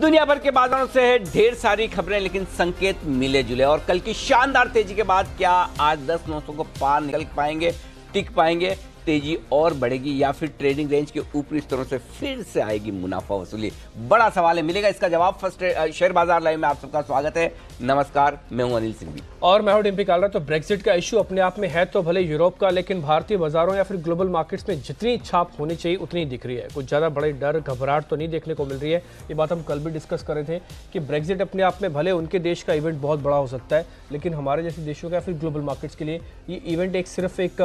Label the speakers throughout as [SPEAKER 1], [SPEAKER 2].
[SPEAKER 1] दुनिया भर के बाजारों से ढेर सारी खबरें लेकिन संकेत मिले जुले और कल की शानदार तेजी के बाद क्या आज दस नौ को पार निकल पाएंगे टिक पाएंगे तेजी और बढ़ेगी या फिर ट्रेडिंग रेंज के ऊपरी स्तरों से फिर से आएगी मुनाफा वसूली बड़ा सवाल है मिलेगा इसका जवाब फर्स्ट शेयर बाजार लाइव में आप सबका स्वागत है नमस्कार मैं हूं अनिल सिंह
[SPEAKER 2] और मैं हूं डिम्पी काल तो ब्रेग्जिट का इशू अपने आप में है तो भले यूरोप का लेकिन भारतीय बाजारों या फिर ग्लोबल मार्केट्स में जितनी छाप होनी चाहिए उतनी दिख रही है कुछ ज़्यादा बड़े डर घबराहट तो नहीं देखने को मिल रही है ये बात हम कल भी डिस्कस कर रहे थे कि ब्रेग्जिट अपने आप में भले उनके देश का इवेंट बहुत बड़ा हो सकता है लेकिन हमारे जैसे देशों का या फिर ग्लोबल मार्केट्स के लिए ये इवेंट एक सिर्फ एक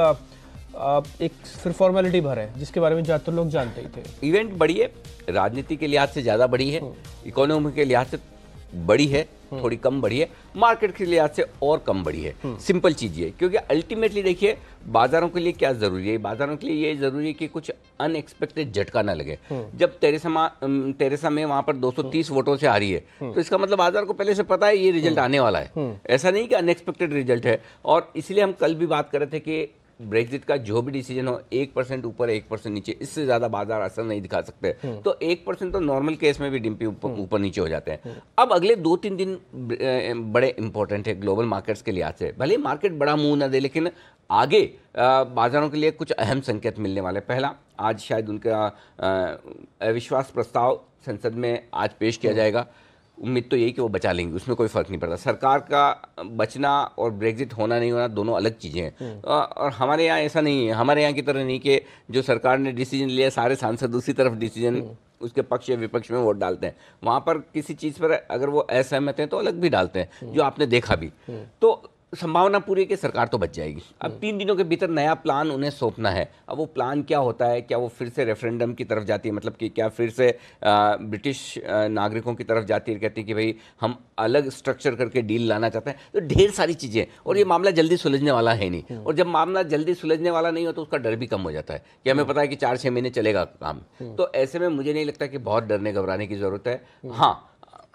[SPEAKER 2] एक सिर्फ फॉर्मेलिटी भर है जिसके बारे में ज़्यादातर लोग जानते ही थे
[SPEAKER 1] इवेंट बड़ी है राजनीति के लिहाज से ज़्यादा बड़ी है इकोनॉमी हम्म। के लिहाज से बड़ी है हम्म। थोड़ी कम बढ़ी है मार्केट के लिहाज से और कम बढ़ी है सिंपल हम्म। चीज़ ये क्योंकि अल्टीमेटली देखिए बाजारों के लिए क्या ज़रूरी है बाजारों के लिए ये ज़रूरी है कि कुछ अनएक्सपेक्टेड झटका ना लगे जब तेरेसा तेरेसा में वहां पर 230 वोटों से आ रही है तो इसका मतलब बाजार को पहले से पता है ये रिजल्ट आने वाला है ऐसा नहीं कि अनएक्सपेक्टेड रिजल्ट है और इसलिए हम कल भी बात कर रहे थे कि ब्रेक्जिट का जो भी डिसीजन हो एक परसेंट ऊपर एक परसेंट नीचे इससे ज़्यादा बाजार असर नहीं दिखा सकते हम्म। तो एक परसेंट तो नॉर्मल केस में भी डिम्पी हम्म। ऊपर नीचे हो जाते हैं हम्म। अब अगले दो तीन दिन बड़े इंपॉर्टेंट है ग्लोबल मार्केट्स के लिहाज से भले मार्केट बड़ा मुंह ना दे लेकिन आगे बाज़ारों के लिए कुछ अहम संकेत मिलने वाले पहला आज शायद उनका अविश्वास प्रस्ताव संसद में आज पेश किया जाएगा उम्मीद तो यही कि वो बचा लेंगी उसमें कोई फ़र्क नहीं पड़ता सरकार का बचना और ब्रेग्जिट होना नहीं होना दोनों अलग चीज़ें हैं हम्म। और हमारे यहाँ ऐसा नहीं है हमारे यहाँ की तरह नहीं कि जो सरकार ने डिसीजन लिया सारे सांसद दूसरी तरफ डिसीजन हम्म। उसके पक्ष या विपक्ष में वोट डालते हैं वहाँ पर किसी चीज़ पर अगर वो असहमत हैं तो अलग भी डालते हैं हम्म। जो आपने देखा भी तो संभावना पूरी कि सरकार तो बच जाएगी अब हम्म। तीन दिनों के भीतर नया प्लान उन्हें सौंपना है अब वो प्लान क्या होता है क्या वो फिर से रेफरेंडम की तरफ जाती है मतलब कि क्या फिर से ब्रिटिश नागरिकों की तरफ जाती है कहती है कि भाई हम अलग स्ट्रक्चर करके डील लाना चाहते हैं तो ढेर सारी चीज़ें और ये हम्म। मामला जल्दी सुलझने वाला है नहीं हम्म। और जब मामला जल्दी सुलझने वाला नहीं हो तो उसका डर भी कम हो जाता है कि हमें पता है कि चार छः महीने चलेगा काम तो ऐसे में मुझे नहीं लगता कि बहुत डरने घबराने की ज़रूरत है हाँ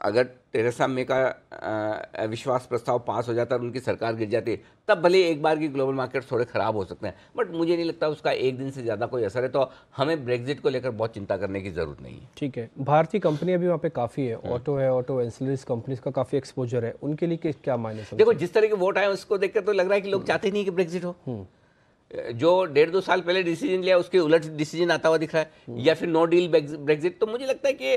[SPEAKER 1] अगर टेरेसा मे का विश्वास प्रस्ताव पास हो जाता और उनकी सरकार गिर जाती तब भले एक बार की ग्लोबल मार्केट थोड़े ख़राब हो सकते हैं बट मुझे नहीं लगता उसका एक दिन से ज़्यादा कोई असर है तो हमें ब्रेग्जिट को लेकर बहुत चिंता करने की ज़रूरत नहीं है ठीक है
[SPEAKER 2] भारतीय कंपनियाँ भी वहाँ पे काफ़ी है हम्म। ऑटो है ऑटो एंसिलरीज कंपनीज का काफ़ी एक्सपोजर है उनके लिए क्या मायने देखो जिस तरह
[SPEAKER 1] के वोट आए उसको देखकर तो लग रहा है कि लोग हम्म। चाहते नहीं कि ब्रेग्जिट हो हम्म। जो डेढ़ दो साल पहले डिसीजन लिया उसके उलट डिसीजन आता हुआ दिख रहा है या फिर नो डील ब्रेग्जिट तो मुझे लगता है कि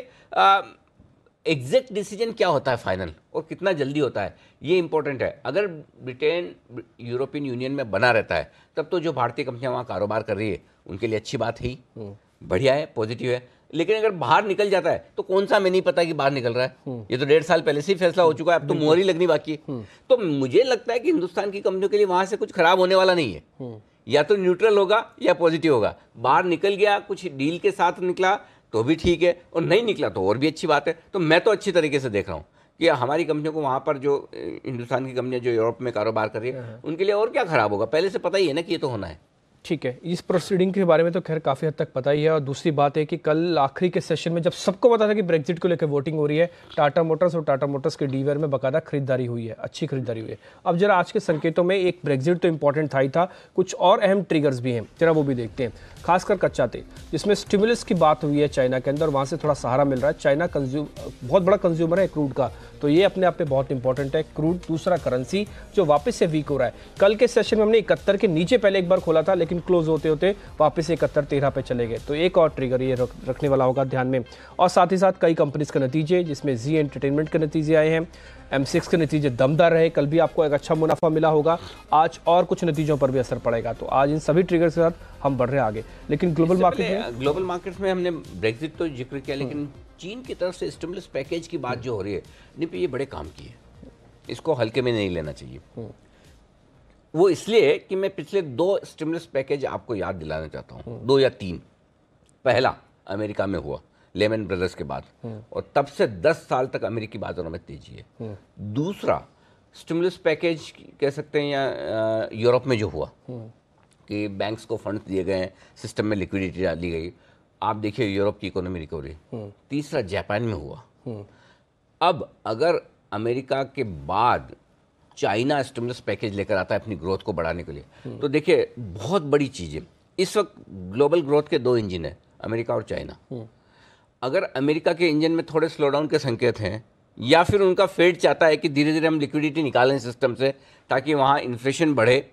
[SPEAKER 1] एग्जैक्ट डिसीजन क्या होता है फाइनल और कितना जल्दी होता है ये इंपॉर्टेंट है अगर ब्रिटेन यूरोपियन यूनियन में बना रहता है तब तो जो भारतीय कंपनियां वहाँ कारोबार कर रही है उनके लिए अच्छी बात है ही हम्म। बढ़िया है पॉजिटिव है लेकिन अगर बाहर निकल जाता है तो कौन सा हमें नहीं पता कि बाहर निकल रहा है हम्म। ये तो डेढ़ साल पहले से ही फैसला हो चुका है अब तो मोहरी लगनी बाकी है हम्म। तो मुझे लगता है कि हिंदुस्तान की कंपनियों के लिए वहाँ से कुछ खराब होने वाला नहीं है या तो न्यूट्रल होगा या पॉजिटिव होगा बाहर निकल गया कुछ डील के साथ निकला तो भी ठीक है और नहीं निकला तो और भी अच्छी बात है तो मैं तो अच्छी तरीके से देख रहा हूँ कि हमारी कंपनियों को वहाँ पर जो हिंदुस्तान की कंपनियाँ जो यूरोप में कारोबार कर रही है हाँ। उनके लिए और क्या ख़राब होगा पहले से पता ही है ना कि ये तो होना है
[SPEAKER 2] ठीक है इस प्रोसीडिंग के बारे में तो खैर काफ़ी हद तक पता ही है और दूसरी बात है कि कल आखिरी के सेशन में जब सबको पता था कि ब्रेग्जिट को लेकर वोटिंग हो रही है टाटा मोटर्स और टाटा मोटर्स के डीवर में बाकायदा खरीदारी हुई है अच्छी खरीदारी हुई है अब जरा आज के संकेतों में एक ब्रेग्जिट तो इंपॉर्टेंट था ही था कुछ और अहम ट्रिगर्स भी हैं जरा वो भी देखते हैं खासकर कच्चा तेल जिसमें स्टिमुलस की बात हुई है चाइना के अंदर वहाँ से थोड़ा सहारा मिल रहा है चाइना कंज्यूम बहुत बड़ा कंज्यूमर है क्रूड का तो ये अपने आप पे बहुत इंपॉर्टेंट है क्रूड दूसरा करेंसी जो वापस से वीक हो रहा है कल के सेशन में हमने इकहत्तर के नीचे पहले एक बार खोला था लेकिन क्लोज होते होते वापस इकहत्तर तेरह पे चले गए तो एक और ट्रिगर ये रखने वाला होगा ध्यान में और साथ ही साथ कई कंपनीज के नतीजे जिसमें जी एंटरटेनमेंट के नतीजे आए हैं एम सिक्स के नतीजे दमदार रहे कल भी आपको एक अच्छा मुनाफा मिला होगा आज और कुछ नतीजों पर भी असर पड़ेगा तो आज इन सभी ट्रिगर के साथ हम बढ़ रहे हैं आगे लेकिन ग्लोबल मार्केट में ग्लोबल
[SPEAKER 1] मार्केट में हमने ब्रेग्जिट तो जिक्र किया लेकिन हम्म। चीन की तरफ से स्टिमुलस पैकेज की बात जो हो रही है निपी ये बड़े काम की है इसको हल्के में नहीं लेना चाहिए हम्म। वो इसलिए कि मैं पिछले दो स्टिमुलस पैकेज आपको याद दिलाना चाहता हूँ हम्म। दो या तीन पहला अमेरिका में हुआ लेमन ब्रदर्स के बाद हम्म। और तब से 10 साल तक अमेरिकी बाज़ारों में तेजी है हम्म। दूसरा स्टिमुलस पैकेज कह सकते हैं या यूरोप में जो हुआ हम्म। कि बैंक्स को फंड्स दिए गए सिस्टम में लिक्विडिटी डाली गई आप देखिए यूरोप की इकोनॉमी रिकवरी तीसरा जापान में हुआ अब अगर अमेरिका के बाद चाइना स्टिमुलस पैकेज लेकर आता है अपनी ग्रोथ को बढ़ाने के लिए तो देखिए बहुत बड़ी चीज़ है इस वक्त ग्लोबल ग्रोथ के दो इंजन है अमेरिका और चाइना अगर अमेरिका के इंजन में थोड़े स्लो डाउन के संकेत हैं या फिर उनका फेड चाहता है कि धीरे धीरे हम लिक्विडिटी निकालें सिस्टम से ताकि वहाँ इन्फ्लेशन बढ़े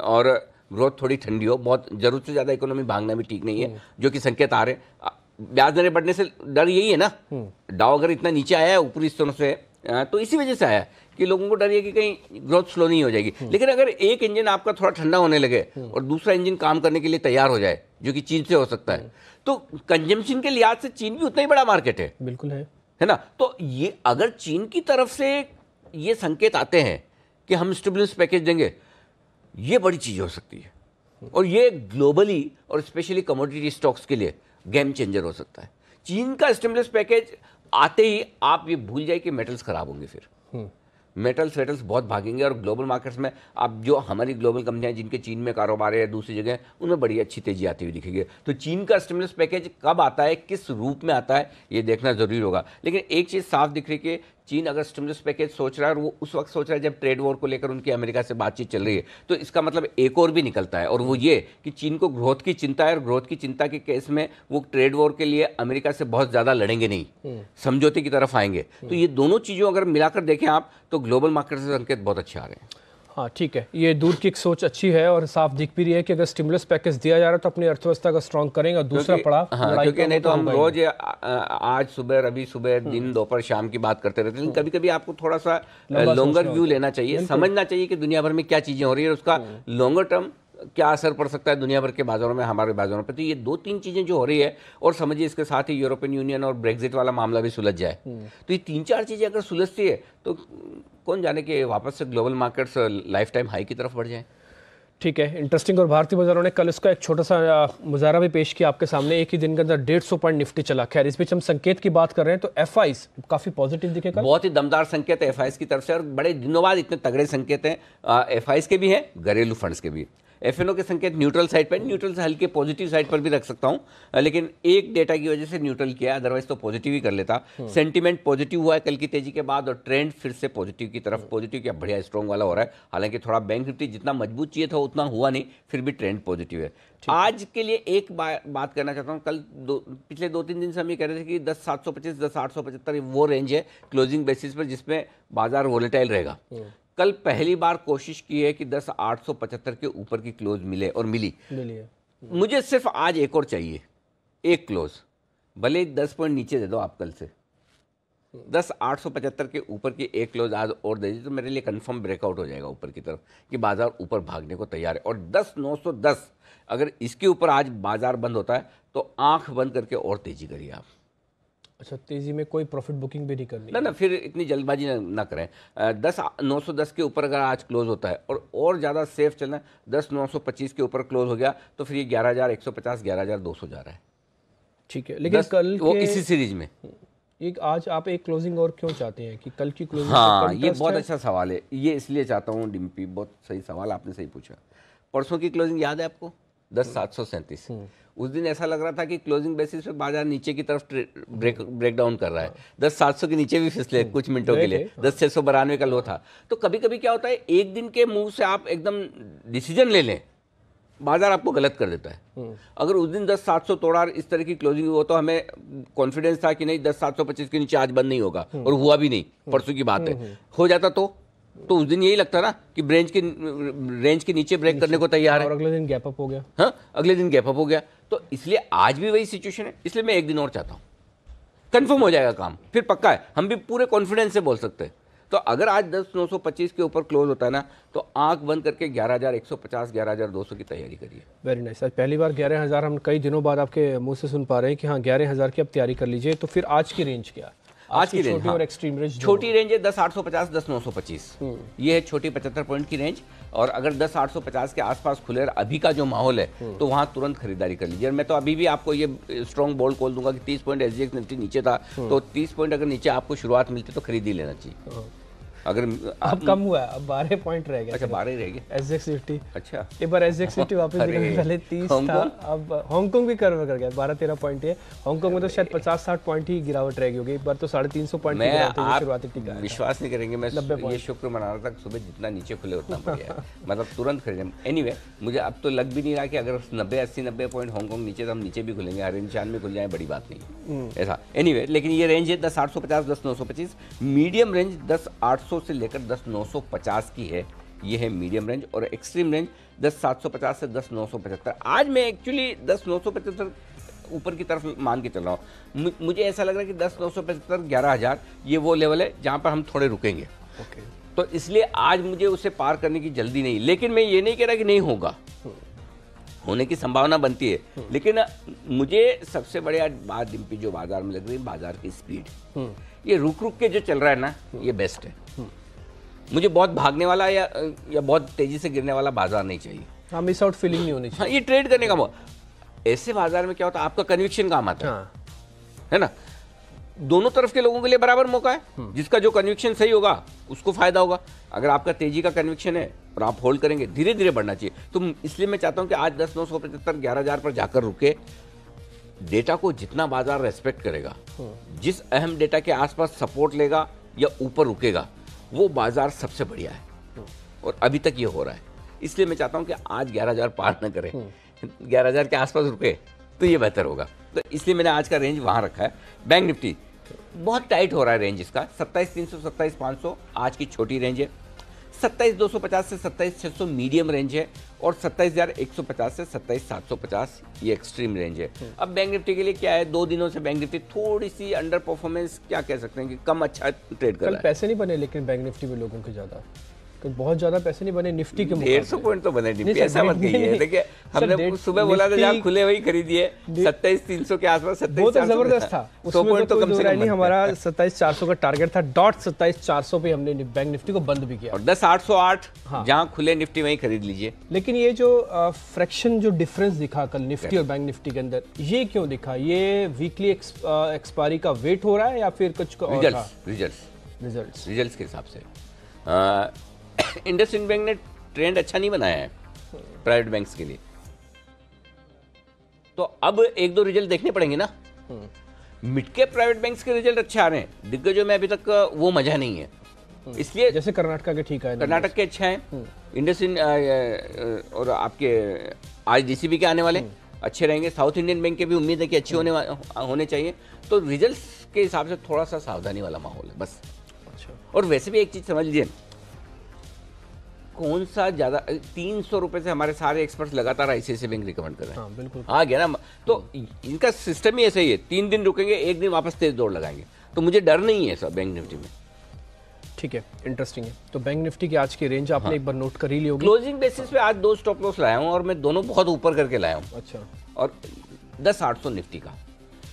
[SPEAKER 1] और ग्रोथ थोड़ी ठंडी हो बहुत ज़रूरत से ज़्यादा इकोनॉमी भागना भी ठीक नहीं है हम्म। जो कि संकेत आ रहे हैं ब्याज दरें बढ़ने से डर यही है ना डाव हम्म। अगर इतना नीचे आया है ऊपरी स्तरों से तो इसी वजह से आया कि लोगों को डर है कि कहीं ग्रोथ स्लो नहीं हो जाएगी हम्म। लेकिन अगर एक इंजन आपका थोड़ा ठंडा होने लगे और दूसरा इंजन काम करने के लिए तैयार हो जाए जो कि चीन से हो सकता है तो कंजम्पशन के लिहाज से चीन भी उतना ही बड़ा मार्केट है बिल्कुल है है ना तो ये अगर चीन की तरफ से ये संकेत आते हैं कि हम स्टूबलेंस पैकेज देंगे ये बड़ी चीज़ हो सकती है और ये ग्लोबली और स्पेशली कमोडिटी स्टॉक्स के लिए गेम चेंजर हो सकता है चीन का स्टिमुलस पैकेज आते ही आप ये भूल जाए कि मेटल्स खराब होंगे फिर हम्म। मेटल्स वेटल्स बहुत भागेंगे और ग्लोबल मार्केट्स में आप जो हमारी ग्लोबल कंपनियां जिनके चीन में कारोबार है दूसरी जगह उनमें बड़ी अच्छी तेजी आती हुई दिखेगी तो चीन का स्टिमुलस पैकेज कब आता है किस रूप में आता है ये देखना ज़रूरी होगा लेकिन एक चीज़ साफ दिख रही है चीन अगर स्टिमुलस पैकेज सोच रहा है और वो उस वक्त सोच रहा है जब ट्रेड वॉर को लेकर उनकी अमेरिका से बातचीत चल रही है तो इसका मतलब एक और भी निकलता है और वो ये कि चीन को ग्रोथ की चिंता है और ग्रोथ की चिंता के केस में वो ट्रेड वॉर के लिए अमेरिका से बहुत ज़्यादा लड़ेंगे नहीं हम्म। समझौते की तरफ आएंगे तो हम्म। ये दोनों चीज़ों अगर मिलाकर देखें आप तो ग्लोबल मार्केट से संकेत बहुत अच्छे आ रहे हैं
[SPEAKER 2] हाँ ठीक है ये दूर की एक सोच अच्छी है और साफ दिख भी रही है कि अगर स्टिमुलस पैकेज दिया जा रहा है तो अपनी अर्थव्यवस्था का स्ट्रॉन्ग करेंगे और दूसरा पड़ा हाँ, क्योंकि नहीं तो हम रोज
[SPEAKER 1] आज सुबह रवि सुबह हम्म। दिन दोपहर शाम की बात करते रहते लेकिन हम्म। कभी कभी आपको थोड़ा सा लॉन्गर व्यू लेना चाहिए समझना चाहिए कि दुनिया भर में क्या चीज़ें हो रही है उसका लॉन्गर टर्म हम्म। क्या असर पड़ सकता है दुनिया भर के बाज़ारों में हमारे बाज़ारों पर तो ये दो तीन चीज़ें जो हो रही है और समझिए इसके साथ ही यूरोपियन यूनियन और ब्रेग्जिट वाला मामला भी सुलझ जाए हम्म। तो ये तीन चार चीज़ें अगर सुलझती है तो कौन जाने कि वापस से global markets life time high की तरफ बढ़ जाएँ
[SPEAKER 2] ठीक है इंटरेस्टिंग और भारतीय बाजारों ने कल इसका एक छोटा सा uh, मुजाहरा भी पेश किया आपके सामने एक ही दिन के अंदर डेढ़ सौ पॉइंट निफ्टी चला खैर इस बीच हम संकेत की बात कर रहे हैं तो एफ
[SPEAKER 1] काफ़ी पॉजिटिव दिखे कल बहुत ही दमदार संकेत है एफ की तरफ से और बड़े दिनों बाद इतने तगड़े संकेत हैं एफ uh, के भी हैं घरेलू फंड्स के भी एफ के संकेत न्यूट्रल साइड पर न्यूट्रल से हल्के पॉजिटिव साइड पर भी रख सकता हूँ लेकिन एक डेटा की वजह से न्यूट्रल किया अदरवाइज तो पॉजिटिव ही कर लेता सेंटीमेंट हम्म। पॉजिटिव हुआ है कल की तेजी के बाद और ट्रेंड फिर से पॉजिटिव की तरफ पॉजिटिव क्या बढ़िया स्ट्रॉन्ग वाला हो रहा है हालांकि थोड़ा बैंक निफ्टी जितना मजबूत चाहिए था उतना हुआ नहीं फिर भी ट्रेंड पॉजिटिव है आज के लिए एक बात करना चाहता हूँ कल दो पिछले दो तीन दिन से हम ये कह रहे थे कि दस सात सौ पच्चीस दस आठ सौ पचहत्तर वो रेंज है क्लोजिंग बेसिस पर जिसमें बाजार वोलेटाइल रहेगा हम्म। कल पहली बार कोशिश की है कि दस आठ सौ पचहत्तर के ऊपर की क्लोज मिले और मिली मिली मुझे सिर्फ आज एक और चाहिए एक क्लोज भले दस पॉइंट नीचे दे दो आप कल से दस आठ सौ पचहत्तर के ऊपर की एक क्लोज आज और दे दीजिए तो मेरे लिए कंफर्म ब्रेकआउट हो जाएगा ऊपर की तरफ कि बाज़ार ऊपर भागने को तैयार है और दस नौ सौ दस अगर इसके ऊपर आज बाज़ार बंद होता है तो आंख बंद करके और तेज़ी करिए आप
[SPEAKER 2] अच्छा तेजी में कोई प्रॉफिट बुकिंग भी नहीं करनी ना ना
[SPEAKER 1] फिर इतनी जल्दबाजी ना, ना करें दस नौ सौ दस के ऊपर अगर आज क्लोज होता है और और ज़्यादा सेफ चलना है दस नौ सौ पच्चीस के ऊपर क्लोज हो गया तो फिर ये ग्यारह हज़ार एक सौ पचास ग्यारह हज़ार दो सौ जा रहा है ठीक है लेकिन कल वो के... इसी सीरीज में
[SPEAKER 3] हम्म,
[SPEAKER 2] एक आज आप एक क्लोजिंग और क्यों चाहते हैं कि कल की क्लोजिंग हाँ ये बहुत अच्छा
[SPEAKER 1] सवाल है ये इसलिए चाहता हूँ डिम्पी बहुत सही सवाल आपने सही पूछा परसों की क्लोजिंग याद है आपको दस सात सौ सैंतीस हम्म। उस दिन ऐसा लग रहा था कि क्लोजिंग बेसिस पे बाजार नीचे की तरफ ब्रेक ब्रेक डाउन कर रहा है दस सात सौ के नीचे भी फिसले हम्म। कुछ मिनटों के लिए दस छः सौ बारानवे का लो था तो कभी कभी क्या होता है एक दिन के मूव से आप एकदम डिसीजन ले लें बाजार आपको गलत कर देता है हम्म। अगर उस दिन दस सात सौ तोड़ा इस तरह की क्लोजिंग हुआ तो हमें कॉन्फिडेंस था कि नहीं दस सात सौ पच्चीस के नीचे आज बंद नहीं होगा हम्म। और हुआ भी नहीं परसों की बात है हो जाता तो तो उस दिन यही लगता ना कि ब्रेंच के रेंज के नीचे ब्रेक करने को तैयार है और अगले दिन गैप अप हो गया हाँ अगले दिन गैप अप हो गया तो इसलिए आज भी वही सिचुएशन है इसलिए मैं एक दिन और चाहता हूँ कन्फर्म हो जाएगा काम फिर पक्का है हम भी पूरे कॉन्फिडेंस से बोल सकते हैं तो अगर आज दस नौ सौ पच्चीस के ऊपर क्लोज होता है ना तो आंख बंद करके ग्यारह हज़ार एक सौ पचास ग्यारह हज़ार दो सौ की तैयारी करिए
[SPEAKER 2] वेरी नाइस सर पहली बार ग्यारह हज़ार हम कई दिनों बाद आपके मुंह से सुन पा रहे हैं कि हाँ ग्यारह हज़ार की आप तैयारी कर लीजिए तो फिर आज की रेंज क्या
[SPEAKER 1] आज की रेंज हाँ। और एक्सट्रीम रेंज छोटी रेंज है दस आठ सौ पचास दस नौ सौ पच्चीस हम्म। ये है छोटी पचहत्तर पॉइंट की रेंज और अगर दस आठ सौ पचास के आसपास खुले अभी का जो माहौल है हम्म। तो वहाँ तुरंत खरीदारी कर लीजिए मैं तो अभी भी आपको ये स्ट्रॉन्ग बोल्ड खोल दूंगा कि तीस पॉइंट एस निफ्टी नीचे था हम्म। तो तीस पॉइंट अगर नीचे आपको शुरुआत मिलती तो खरीद ही लेना चाहिए हम्म। अगर अब कम
[SPEAKER 2] हुआ अब बारह पॉइंट रह गया अच्छा बारह रह गए एस एक्स फिफ्टी अच्छा एक बार एस एक्स फिफ्टी वापस पहले तीस था अब हांगकॉन्ग भी कर्व कर गया बारह तेरह पॉइंट है हांगकॉन्ग में तो शायद पचास साठ पॉइंट ही गिरावट रह गई होगी एक बार तो साढ़े तीन सौ पॉइंट शुरुआती
[SPEAKER 1] विश्वास नहीं करेंगे मैं ये शुक्र मना रहा था सुबह जितना नीचे खुले उतना बढ़िया मतलब तुरंत खरीदे एनी मुझे अब तो लग भी नहीं रहा कि अगर नब्बे अस्सी नब्बे पॉइंट हांगकॉन्ग नीचे तो हम नीचे भी खुलेंगे हर इंसान में खुल जाए बड़ी बात नहीं हम्म। ऐसा एनी लेकिन ये रेंज है दस आठ सौ पचास दस नौ सौ पच्चीस मीडियम रेंज दस आठ सौ 900 से लेकर 10950 की है ये है मीडियम रेंज और एक्सट्रीम रेंज 10750 से 10975 आज मैं एक्चुअली 10975 ऊपर की तरफ मान के चल रहा हूँ मुझे ऐसा लग रहा है कि दस नौ सौ पचहत्तर ये वो लेवल है जहाँ पर हम थोड़े रुकेंगे ओके तो इसलिए आज मुझे उसे पार करने की जल्दी नहीं लेकिन मैं ये नहीं कह रहा कि नहीं होगा
[SPEAKER 4] हम्म।
[SPEAKER 1] होने की संभावना बनती है हम्म। लेकिन मुझे सबसे बड़ी बात डिम्पी जो बाजार में लग रही है बाजार की स्पीड हम्म। ये रुक रुक के जो चल रहा है ना ये बेस्ट है मुझे बहुत भागने वाला या या बहुत तेजी से गिरने वाला बाजार नहीं चाहिए
[SPEAKER 2] हाँ मिस आउट फीलिंग नहीं होनी हाँ,
[SPEAKER 1] चाहिए हाँ ये ट्रेड करने का ऐसे बाजार में क्या होता है आपका कन्विक्शन काम आता है हाँ। है ना दोनों तरफ के लोगों के लिए बराबर मौका है हम्म। जिसका जो कन्विक्शन सही होगा उसको फायदा होगा अगर आपका तेजी का कन्विक्शन है और आप होल्ड करेंगे धीरे धीरे बढ़ना चाहिए तो इसलिए मैं चाहता हूँ कि आज दस नौ सौ पचहत्तर ग्यारह हज़ार पर जाकर रुके डेटा को जितना बाजार रेस्पेक्ट करेगा हम्म। जिस अहम डेटा के आसपास सपोर्ट लेगा या ऊपर रुकेगा वो बाजार सबसे बढ़िया है हम्म। और अभी तक ये हो रहा है इसलिए मैं चाहता हूँ कि आज ग्यारह हज़ार पार न करें हम्म। ग्यारह हज़ार के आसपास रुके तो ये बेहतर होगा तो इसलिए मैंने आज का रेंज वहाँ रखा है बैंक निफ्टी बहुत टाइट हो रहा है रेंज इसका सत्ताईस तीन सौ सत्ताईस पाँच सौ आज की छोटी रेंज है सत्ताईस दो सौ पचास से सत्ताईस सौ मीडियम रेंज है और सत्ताईस हज़ार एक सौ पचास से सत्ताईस सात सौ पचास ये एक्सट्रीम रेंज है हम्म। अब बैंक निफ्टी के लिए क्या है दो दिनों से बैंक निफ्टी थोड़ी सी अंडर परफॉर्मेंस क्या कह सकते हैं कि कम अच्छा ट्रेड कर
[SPEAKER 2] पैसे नहीं बने लेकिन बैंक निफ्टी में लोगों के ज़्यादा बहुत ज्यादा पैसे नहीं बने निफ्टी के डेढ़ सौ पॉइंट तो बने निफ्टी ऐसा मत कहिए देखिए हमने सुबह बोला था जहाँ खुले
[SPEAKER 1] वही खरीदिए सत्ताईस तीन सौ के आसपास सत्ताईस तो जबरदस्त था सौ पॉइंट तो, तो कम से कम हमारा
[SPEAKER 2] सत्ताईस चार सौ का टारगेट था डॉट सत्ताईस चार सौ पे हमने बैंक निफ्टी को बंद भी किया दस आठ सौ आठ
[SPEAKER 1] हाँ। जहाँ खुले निफ्टी वही खरीद लीजिए
[SPEAKER 2] लेकिन ये जो फ्रैक्शन जो डिफरेंस दिखा कल निफ्टी और बैंक निफ्टी के अंदर ये क्यों दिखा ये वीकली एक्सपायरी का वेट हो रहा है या फिर कुछ रिजल्ट
[SPEAKER 1] रिजल्ट रिजल्ट के हिसाब से इंडस इंड बैंक ने ट्रेंड अच्छा नहीं बनाया है प्राइवेट बैंक्स के लिए तो अब एक दो रिजल्ट देखने पड़ेंगे ना मिटके प्राइवेट बैंक्स के रिजल्ट अच्छे आ रहे हैं दिग्गजों में अभी तक वो मजा नहीं है
[SPEAKER 2] इसलिए जैसे कर्नाटक के ठीक है कर्नाटक
[SPEAKER 1] के अच्छे हैं इंड और आपके आज डीसीबी के आने वाले अच्छे रहेंगे साउथ इंडियन बैंक के भी उम्मीद है कि अच्छे होने होने चाहिए तो रिजल्ट्स के हिसाब से थोड़ा सा सावधानी वाला माहौल है बस अच्छा। और वैसे भी एक चीज़ समझ लीजिए कौन सा ज़्यादा तीन सौ रुपए से हमारे सारे एक्सपर्ट्स लगातार आईसीआई बैंक रिकमेंड कर रहे हैं हाँ, बिल्कुल आ गया ना तो इनका सिस्टम ही ऐसा ही है तीन दिन रुकेंगे एक दिन वापस तेज दौड़ लगाएंगे तो मुझे डर नहीं है सर बैंक निफ्टी में
[SPEAKER 2] ठीक है इंटरेस्टिंग है तो बैंक निफ्टी की आज की रेंज आपने हाँ। एक बार नोट कर ही ली होगी क्लोजिंग
[SPEAKER 1] बेसिस पे आज दो स्टॉप लॉस लाया हूँ और मैं दोनों बहुत ऊपर करके लाया हूँ अच्छा और दस आठ सौ निफ्टी का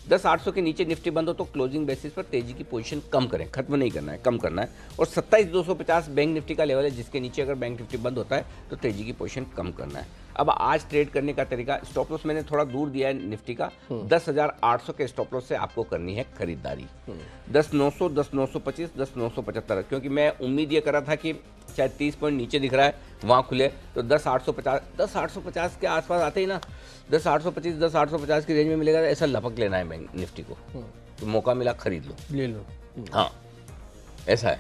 [SPEAKER 1] दस आठ सौ के नीचे निफ्टी बंद हो तो क्लोजिंग बेसिस पर तेजी की पोजीशन कम करें खत्म नहीं करना है कम करना है और सत्ताईस दो सौ पचास बैंक निफ्टी का लेवल है जिसके नीचे अगर बैंक निफ्टी बंद होता है तो तेजी की पोजीशन कम करना है अब आज ट्रेड करने का तरीका स्टॉप लॉस मैंने थोड़ा दूर दिया है निफ्टी का हम्म। दस हजार आठ सौ के स्टॉप लॉस से आपको करनी है खरीदारी हम्म। दस नौ सौ दस नौ सौ पच्चीस दस नौ सौ पचहत्तर क्योंकि मैं उम्मीद ये करा था कि शायद तीस पॉइंट नीचे दिख रहा है वहां खुले तो दस आठ सौ पचास दस आठ सौ पचास के आसपास आते ही ना दस आठ सौ पच्चीस दस आठ सौ पचास की रेंज में मिलेगा ऐसा लपक लेना है बैंक निफ्टी को हम्म। तो मौका मिला खरीद लो ले लो हम्म। हाँ ऐसा है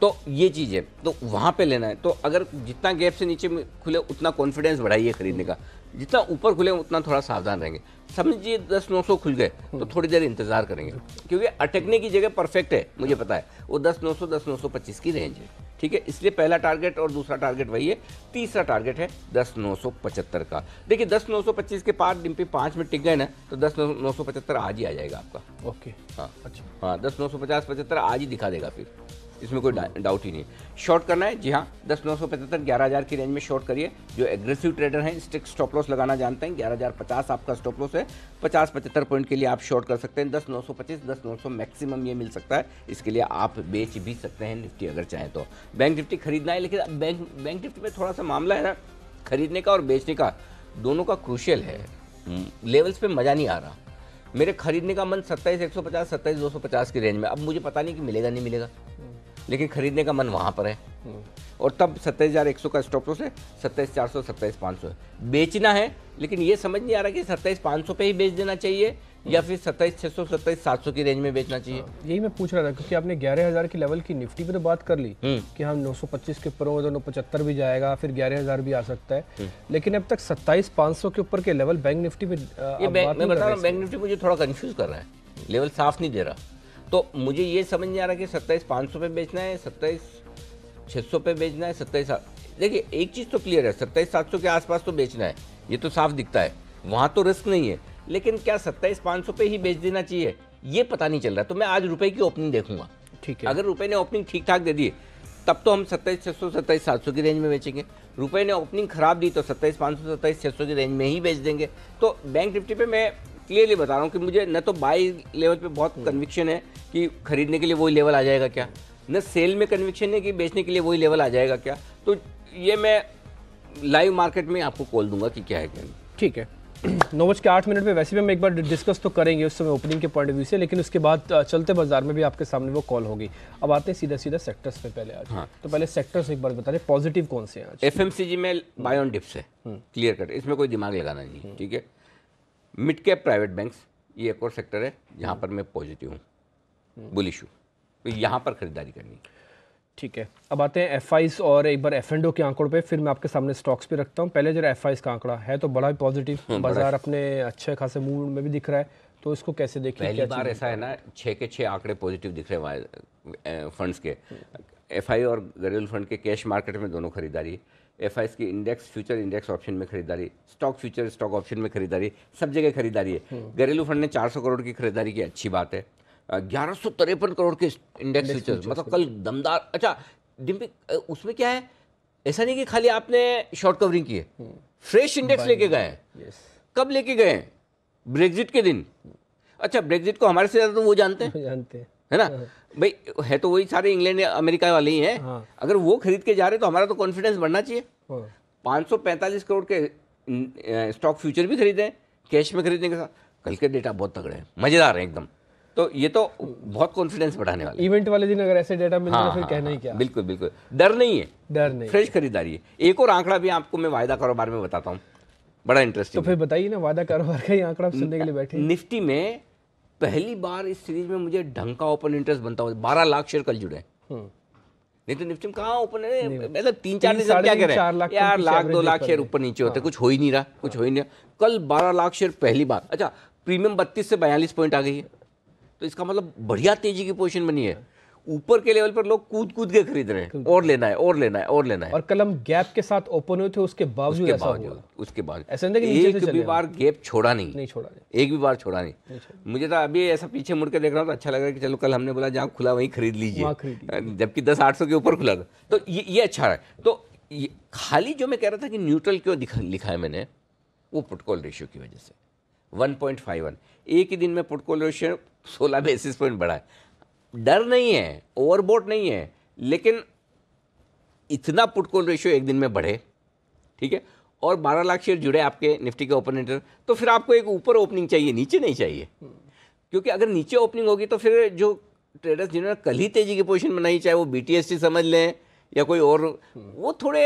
[SPEAKER 1] तो ये चीज़ है तो वहाँ पे लेना है तो अगर जितना गैप से नीचे खुले उतना कॉन्फिडेंस बढ़ाइए खरीदने का जितना ऊपर खुले उतना थोड़ा सावधान रहेंगे समझिए दस नौ सौ खुल गए तो हम्म। थोड़ी देर इंतजार करेंगे क्योंकि अटकने की जगह परफेक्ट है मुझे पता है वो दस नौ सौ दस नौ सौ पच्चीस की रेंज है ठीक है इसलिए पहला टारगेट और दूसरा टारगेट वही है तीसरा टारगेट है दस नौ सौ पचहत्तर का देखिए दस नौ सौ पच्चीस के पार डिम्पी पांच में टिक गए ना तो दस नौ सौ पचहत्तर आज ही आ जाएगा आपका ओके हाँ अच्छा हाँ दस नौ सौ पचास पचहत्तर आज ही दिखा देगा फिर इसमें कोई डाउट ही नहीं शॉर्ट करना है जी हाँ दस नौ सौ पचहत्तर ग्यारह हज़ार की रेंज में शॉर्ट करिए जो एग्रेसिव ट्रेडर हैं स्टिक स्टॉप लॉस लगाना जानते हैं ग्यारह हज़ार पचास आपका स्टॉप लॉस है पचास पचहत्तर पॉइंट के लिए आप शॉर्ट कर सकते हैं दस नौ सौ पच्चीस दस नौ सौ मैक्सिमम ये मिल सकता है इसके लिए आप बेच भी सकते हैं निफ्टी अगर चाहें तो बैंक निफ्टी खरीदना है लेकिन बैंक बैंक निफ्टी में थोड़ा सा मामला है ना खरीदने का और बेचने का दोनों का क्रूशियल है लेवल्स पर मज़ा नहीं आ रहा मेरे खरीदने का मन सत्ताईस एक सौ पचास सत्ताईस दो सौ पचास की रेंज में अब मुझे पता नहीं कि मिलेगा नहीं मिलेगा लेकिन खरीदने का मन वहाँ पर है हम्म। और तब सत्ताईस हज़ार एक सौ का स्टॉप लॉस है सत्ताईस चार सौ सत्ताईस पाँच सौ बेचना है लेकिन ये समझ नहीं आ रहा कि सत्ताईस पाँच सौ पे ही बेच देना चाहिए हम्म। या फिर सत्ताईस छः सौ सत्ताईस सात सौ की रेंज में बेचना हाँ। चाहिए यही मैं पूछ रहा था क्योंकि
[SPEAKER 2] आपने ग्यारह हज़ार की लेवल की निफ्टी पे तो बात कर ली हम्म। कि हम हाँ, नौ सौ पच्चीस के ऊपर होंगे तो नौ पचहत्तर भी जाएगा फिर ग्यारह हज़ार भी आ सकता है लेकिन अब तक सत्ताईस पाँच सौ के ऊपर के लेवल बैंक निफ्टी पे बैंक
[SPEAKER 1] बैंक निफ्टी मुझे थोड़ा कन्फ्यूज़ कर रहा है लेवल साफ नहीं दे रहा तो मुझे ये समझ नहीं आ रहा कि सत्ताईस पाँच सौ पे बेचना है सत्ताईस छः सौ पे बेचना है सत्ताईस देखिए एक चीज़ तो क्लियर है सत्ताईस सात सौ के आसपास तो बेचना है ये तो साफ दिखता है वहाँ तो रिस्क नहीं है लेकिन क्या सत्ताईस पाँच सौ पे ही बेच देना चाहिए ये पता नहीं चल रहा तो मैं आज रुपए की ओपनिंग देखूंगा ठीक है अगर रुपए ने ओपनिंग ठीक ठाक दे दी तब तो हम सत्ताईस छः सौ सत्ताईस सात सौ की रेंज में बेचेंगे रुपए ने ओपनिंग खराब दी तो सत्ताईस पाँच सौ सत्ताईस छः सौ की रेंज में ही बेच देंगे तो बैंक निफ्टी पे मैं क्लियरली बता रहा हूँ कि मुझे न तो बाई लेवल पे बहुत कन्विक्शन हम्म। है कि खरीदने के लिए वही लेवल आ जाएगा क्या न सेल में कन्विक्शन है कि बेचने के लिए वही लेवल आ जाएगा क्या तो ये मैं लाइव मार्केट में आपको कॉल दूंगा कि क्या है क्या ठीक है
[SPEAKER 2] नौ बज के आठ मिनट में वैसे भी हम एक बार डिस्कस तो करेंगे उस समय ओपनिंग के पॉइंट ऑफ व्यू से लेकिन उसके बाद चलते बाजार में भी आपके सामने वो कॉल होगी अब आते हैं सीधा सीधा सेक्टर्स पे पहले आज हाँ। तो पहले सेक्टर्स एक बार बता रहे पॉजिटिव कौन से हैं
[SPEAKER 1] एफ में बायोन डिप्स है हम्म। क्लियर कट इसमें कोई दिमाग लगाना नहीं हम्म। ठीक है मिड कैप प्राइवेट बैंक्स ये एक और सेक्टर है यहाँ पर मैं पॉजिटिव हूँ बुलिश हूँ तो यहाँ पर खरीदारी करनी ठीक है
[SPEAKER 2] अब आते हैं एफ और एक बार एफ के आंकड़ों पे फिर मैं आपके सामने स्टॉक्स पे रखता हूँ पहले जरा एफ का आंकड़ा है तो बड़ा ही पॉजिटिव बाजार अपने अच्छे खासे मूड में भी दिख रहा है तो इसको कैसे देखें पहली बार ऐसा है ना
[SPEAKER 1] छः के छः आंकड़े पॉजिटिव दिख रहे हैं फंड्स के एफ और घरेलू फंड के कैश मार्केट में दोनों खरीदारी है एफ आई की इंडेक्स फ्यूचर इंडेक्स ऑप्शन में खरीदारी स्टॉक फ्यूचर स्टॉक ऑप्शन में खरीदारी सब जगह खरीदारी है हम्म। घरेलू फंड ने 400 करोड़ की खरीदारी की अच्छी बात है ग्यारह सौ तिरपन करोड़ के इंडेक्स फ्यूचर मतलब कल दमदार अच्छा डिम्पिक उसमें क्या है ऐसा नहीं कि खाली आपने शॉर्ट कवरिंग की है फ्रेश हम्म। इंडेक्स लेके गए कब लेके गए ब्रेग्जिट के दिन अच्छा ब्रेग्जिट को हमारे से ज़्यादा तो वो जानते हैं जानते हैं है ना हाँ। भाई है तो वही सारे इंग्लैंड अमेरिका वाले ही हैं हाँ। अगर वो खरीद के जा रहे तो हमारा तो कॉन्फिडेंस बढ़ना चाहिए हाँ। पाँच करोड़ के स्टॉक फ्यूचर भी खरीदे कैश में खरीदने के साथ कल के डेटा बहुत तगड़े हैं मज़ेदार हैं एकदम तो ये तो बहुत कॉन्फिडेंस बढ़ाने वाले इवेंट वाले दिन अगर ऐसे डेटा मिल हाँ, तो फिर हाँ, कहना ही हाँ, क्या बिल्कुल बिल्कुल डर नहीं है डर नहीं फ्रेश खरीदारी है एक और आंकड़ा भी आपको मैं वायदा कारोबार में बताता हूँ बड़ा इंटरेस्टिंग तो
[SPEAKER 2] फिर बताइए ना वादा कारोबार का ही आंकड़ा
[SPEAKER 1] सुनने के लिए बैठे निफ्टी में पहली बार इस सीरीज में मुझे ढंग का ओपन इंटरेस्ट बनता हुआ बारह लाख शेयर कल जुड़े हम्म। नहीं तो निफ्टी कहाँ ओपन है मतलब तीन चार दिन क्या कह रहे हैं यार लाख दो लाख शेयर ऊपर नीचे होते कुछ हो ही नहीं रहा कुछ हो ही नहीं रहा कल बारह लाख शेयर पहली बार अच्छा प्रीमियम बत्तीस से बयालीस पॉइंट आ गई है तो इसका मतलब बढ़िया तेजी की पोजिशन बनी है ऊपर के लेवल पर लोग कूद कूद के खरीद रहे हैं और लेना है और लेना है और लेना है और कलम गैप के
[SPEAKER 2] साथ ओपन हुए थे उसके
[SPEAKER 1] बावजूद उसके बावजूद एक भी बार गैप छोड़ा नहीं छोड़ा एक भी बार छोड़ा नहीं मुझे तो अभी ऐसा पीछे मुड़ के देख रहा हूँ तो अच्छा लग रहा है कि चलो कल हमने बोला जहाँ खुला वहीं खरीद लीजिए जबकि दस आठ के ऊपर खुला था तो ये ये अच्छा रहा है तो खाली जो मैं कह रहा था कि न्यूट्रल क्यों लिखा है मैंने वो पुटकॉल रेशियो की वजह से 1.51 एक ही दिन में पुटकॉल रेशियो 16 बेसिस पॉइंट बढ़ा है डर नहीं है ओवरबोट नहीं है लेकिन इतना पुट कॉल रेशियो एक दिन में बढ़े ठीक है और 12 लाख शेयर जुड़े आपके निफ्टी के ओपन इंटर तो फिर आपको एक ऊपर ओपनिंग चाहिए नीचे नहीं चाहिए क्योंकि अगर नीचे ओपनिंग होगी तो फिर जो ट्रेडर्स जिन्होंने कल ही तेजी की पोजीशन बनाई चाहे वो बी समझ लें या कोई और वो थोड़े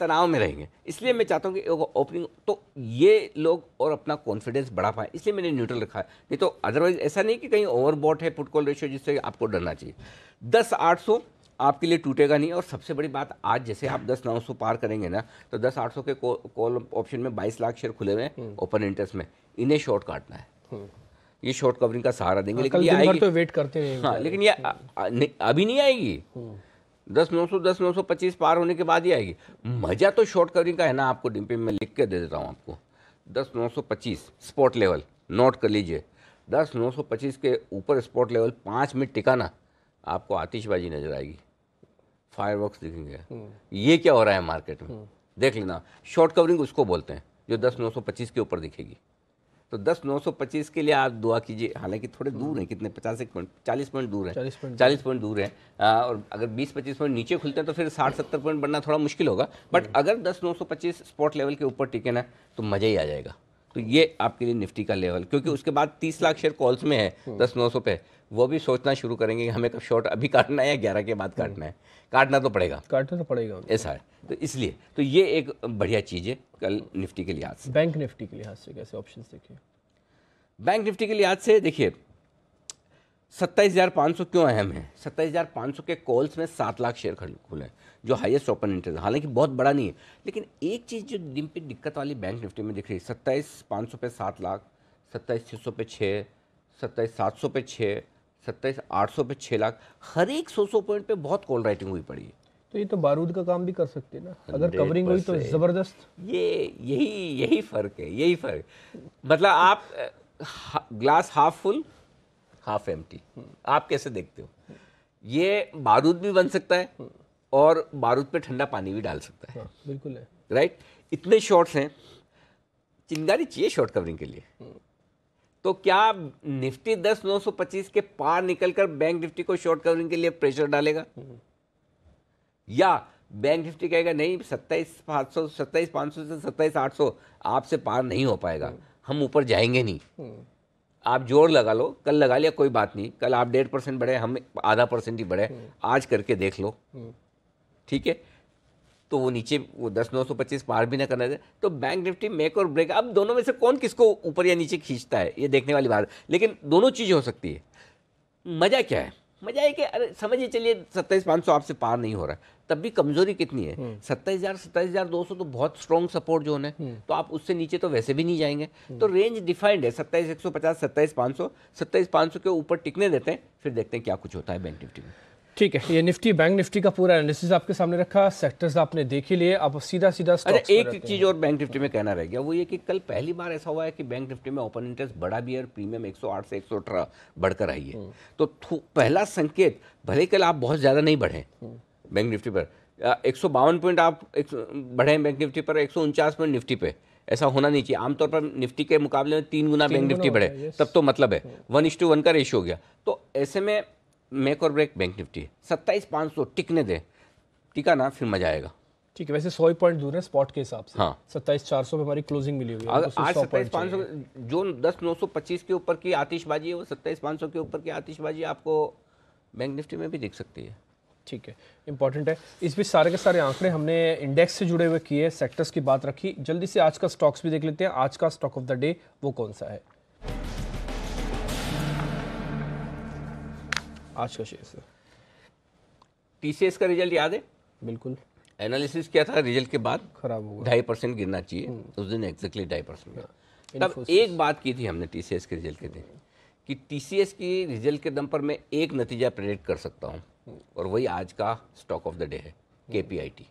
[SPEAKER 1] तनाव में रहेंगे इसलिए मैं चाहता हूँ कि ओपनिंग तो ये लोग और अपना कॉन्फिडेंस बढ़ा पाए इसलिए मैंने न्यूट्रल रखा है नहीं तो अदरवाइज ऐसा नहीं कि कहीं ओवरबॉट है फुटकॉल रेशियो जिससे आपको डरना चाहिए दस आठ सौ आपके लिए टूटेगा नहीं और सबसे बड़ी बात आज जैसे आप दस नौ सौ पार करेंगे ना तो दस आठ सौ के कॉल ऑप्शन में बाईस लाख शेयर खुले हुए हैं ओपन हम्म। इंटरेस्ट में इन्हें शॉर्ट काटना है हम्म। ये शॉर्ट कवरिंग का सहारा देंगे हाँ, लेकिन ये आएगी तो वेट करते हैं हाँ लेकिन ये अभी नहीं आएगी हम्म। दस नौ सौ दस नौ सौ पच्चीस पार होने के बाद ही आएगी मज़ा तो शॉर्ट कवरिंग का है ना आपको डिम्पी में लिख के दे देता हूँ आपको दस नौ सौ पच्चीस स्पॉट लेवल नोट कर लीजिए दस नौ सौ पच्चीस के ऊपर स्पॉट लेवल पाँच मिनट टिकाना आपको आतिशबाजी नज़र आएगी फायर दिखेंगे हम्म। ये क्या हो रहा है मार्केट में हम्म। देख लेना शॉर्ट कवरिंग उसको बोलते हैं जो दस नौ सौ पच्चीस के ऊपर दिखेगी तो दस नौ सौ पच्चीस के लिए आप दुआ कीजिए हालांकि थोड़े दूर हैं कितने पचास एक पॉइंट चालीस पॉइंट दूर है चालीस पॉइंट दूर है और अगर बीस पच्चीस पॉइंट नीचे खुलते हैं तो फिर साठ सत्तर पॉइंट बनना थोड़ा मुश्किल होगा बट हम्म। अगर दस नौ सौ पच्चीस स्पॉट लेवल के ऊपर टिके ना तो मज़ा ही आ जाएगा तो ये आपके लिए निफ्टी का लेवल क्योंकि हम्म। उसके बाद तीस लाख शेयर कॉल्स में है हम्म। दस नौ सौ पे वो भी सोचना शुरू करेंगे कि हमें कब शॉर्ट अभी काटना है या ग्यारह के बाद काटना है हम्म। काटना तो पड़ेगा काटना
[SPEAKER 2] तो पड़ेगा ऐसा है
[SPEAKER 1] तो इसलिए तो ये एक बढ़िया चीज़ है कल निफ्टी के लिहाज
[SPEAKER 2] से बैंक निफ्टी के लिहाज से कैसे ऑप्शन देखिए
[SPEAKER 1] बैंक निफ्टी के लिहाज से देखिए सत्ताईस हज़ार सौ क्यों अहम है सत्ताईस हज़ार पाँच सौ के कॉल्स में सात लाख शेयर खुले हैं जो हाईएस्ट ओपन इंटरेस्ट हालांकि बहुत बड़ा नहीं है लेकिन एक चीज़ जो दिन पे दिक्कत वाली बैंक निफ्टी में दिख रही है सत्ताईस पाँच सौ पे सात लाख सत्ताईस छः सौ पे छः सत्ताईस सात सौ पे छः सत्ताईस आठ सौ पे छः लाख हर एक सौ सौ पॉइंट पे बहुत कॉल राइटिंग हुई पड़ी है
[SPEAKER 2] तो ये तो बारूद का काम भी कर सकते हैं ना अगर कवरिंग हुई तो ज़बरदस्त
[SPEAKER 1] ये यही यही फ़र्क है यही फ़र्क मतलब आप glass half full half empty आप कैसे देखते हो ये बारूद भी बन सकता है और बारूद पे ठंडा पानी भी डाल सकता है हाँ, बिल्कुल है राइट इतने शॉर्ट्स हैं चिंगारी चाहिए शॉर्ट कवरिंग के लिए हाँ। तो क्या निफ्टी दस नौ सौ पच्चीस के पार निकलकर बैंक निफ्टी को शॉर्ट कवरिंग के लिए प्रेशर डालेगा हाँ। या बैंक निफ्टी कहेगा नहीं सत्ताईस पाँच सौ सत्ताईस पाँच सौ से सत्ताईस आठ सौ आपसे पार नहीं हो पाएगा हम ऊपर जाएंगे नहीं आप जोर लगा लो कल लगा लिया कोई बात नहीं कल आप डेढ़ परसेंट बढ़े हम आधा परसेंट ही बढ़े आज करके देख लो ठीक है तो वो नीचे वो दस नौ सौ पच्चीस पार भी ना करना तो बैंक निफ्टी मेक और ब्रेक अब दोनों में से कौन किसको ऊपर या नीचे खींचता है ये देखने वाली बात लेकिन दोनों चीज़ें हो सकती है मज़ा क्या है मजा है कि अरे समझिए चलिए सत्ताईस पाँच सौ आपसे पार नहीं हो रहा है तब भी कमजोरी कितनी है हम्म। सत्ताईस हजार सत्ताईस हजार दो सौ तो बहुत स्ट्रॉन्ग सपोर्ट जोन है हम्म। तो आप उससे नीचे तो वैसे भी नहीं जाएंगे हम्म। तो रेंज डिफाइंड है सत्ताईस एक सौ पचास सत्ताईस पाँच सौ सत्ताईस पाँच सौ के ऊपर टिकने देते हैं फिर देखते हैं क्या कुछ होता है बैंक निफ्टी में
[SPEAKER 2] ठीक है ये निफ्टी बैंक निफ्टी का पूरा एनालिसिस आपके सामने रखा सेक्टर्स आपने देख ही लिए आप सीधा सीधा अरे एक चीज और
[SPEAKER 1] बैंक निफ्टी में कहना रह गया वो ये कि कल पहली बार ऐसा हुआ है कि बैंक निफ्टी में ओपन इंटरेस्ट बढ़ा भी है और प्रीमियम 108 से 118 बढ़कर आई है हम्म। तो पहला संकेत भले कल आप बहुत ज़्यादा नहीं बढ़े हम्म। बैंक निफ्टी पर एक पॉइंट आप बढ़े बैंक निफ्टी पर एक पॉइंट निफ्टी पे ऐसा होना नहीं चाहिए आमतौर पर निफ्टी के मुकाबले में तीन गुना बैंक निफ्टी बढ़े तब तो मतलब है वन इश टू वन का रेशियो हो गया तो ऐसे में मेक और ब्रेक बैंक निफ्टी सत्ताईस पाँच सौ टिकने दे टिका ना फिर मजा आएगा
[SPEAKER 2] ठीक है वैसे सौ ही पॉइंट दूर है स्पॉट के हिसाब से हाँ सत्ताईस चार सौ में हमारी क्लोजिंग मिली हुई है आज सत्ताईस पाँच
[SPEAKER 1] सौ जो दस नौ सौ पच्चीस के ऊपर की आतिशबाजी है वो सत्ताईस पाँच सौ के ऊपर की आतिशबाजी आपको बैंक निफ्टी में भी दिख सकती है
[SPEAKER 2] ठीक है इंपॉर्टेंट है इस बीच सारे के सारे आंकड़े हमने इंडेक्स से जुड़े हुए किए सेक्टर्स की बात रखी जल्दी से आज का स्टॉक्स भी देख लेते हैं आज का स्टॉक ऑफ द डे वो कौन सा है
[SPEAKER 1] आज का share sir T C S का रिजल्ट याद है बिल्कुल एनालिसिस क्या था रिजल्ट के बाद खराब होगा ढाई परसेंट गिरना चाहिए हम्म। उस दिन एग्जैक्टली ढाई परसेंट हाँ। तब एक बात की थी हमने टी सी एस के रिजल्ट के दिन कि टी सी एस की रिजल्ट के दम पर मैं एक नतीजा प्रेडिक्ट कर सकता हूँ और वही आज का स्टॉक ऑफ द डे है के पी आई टी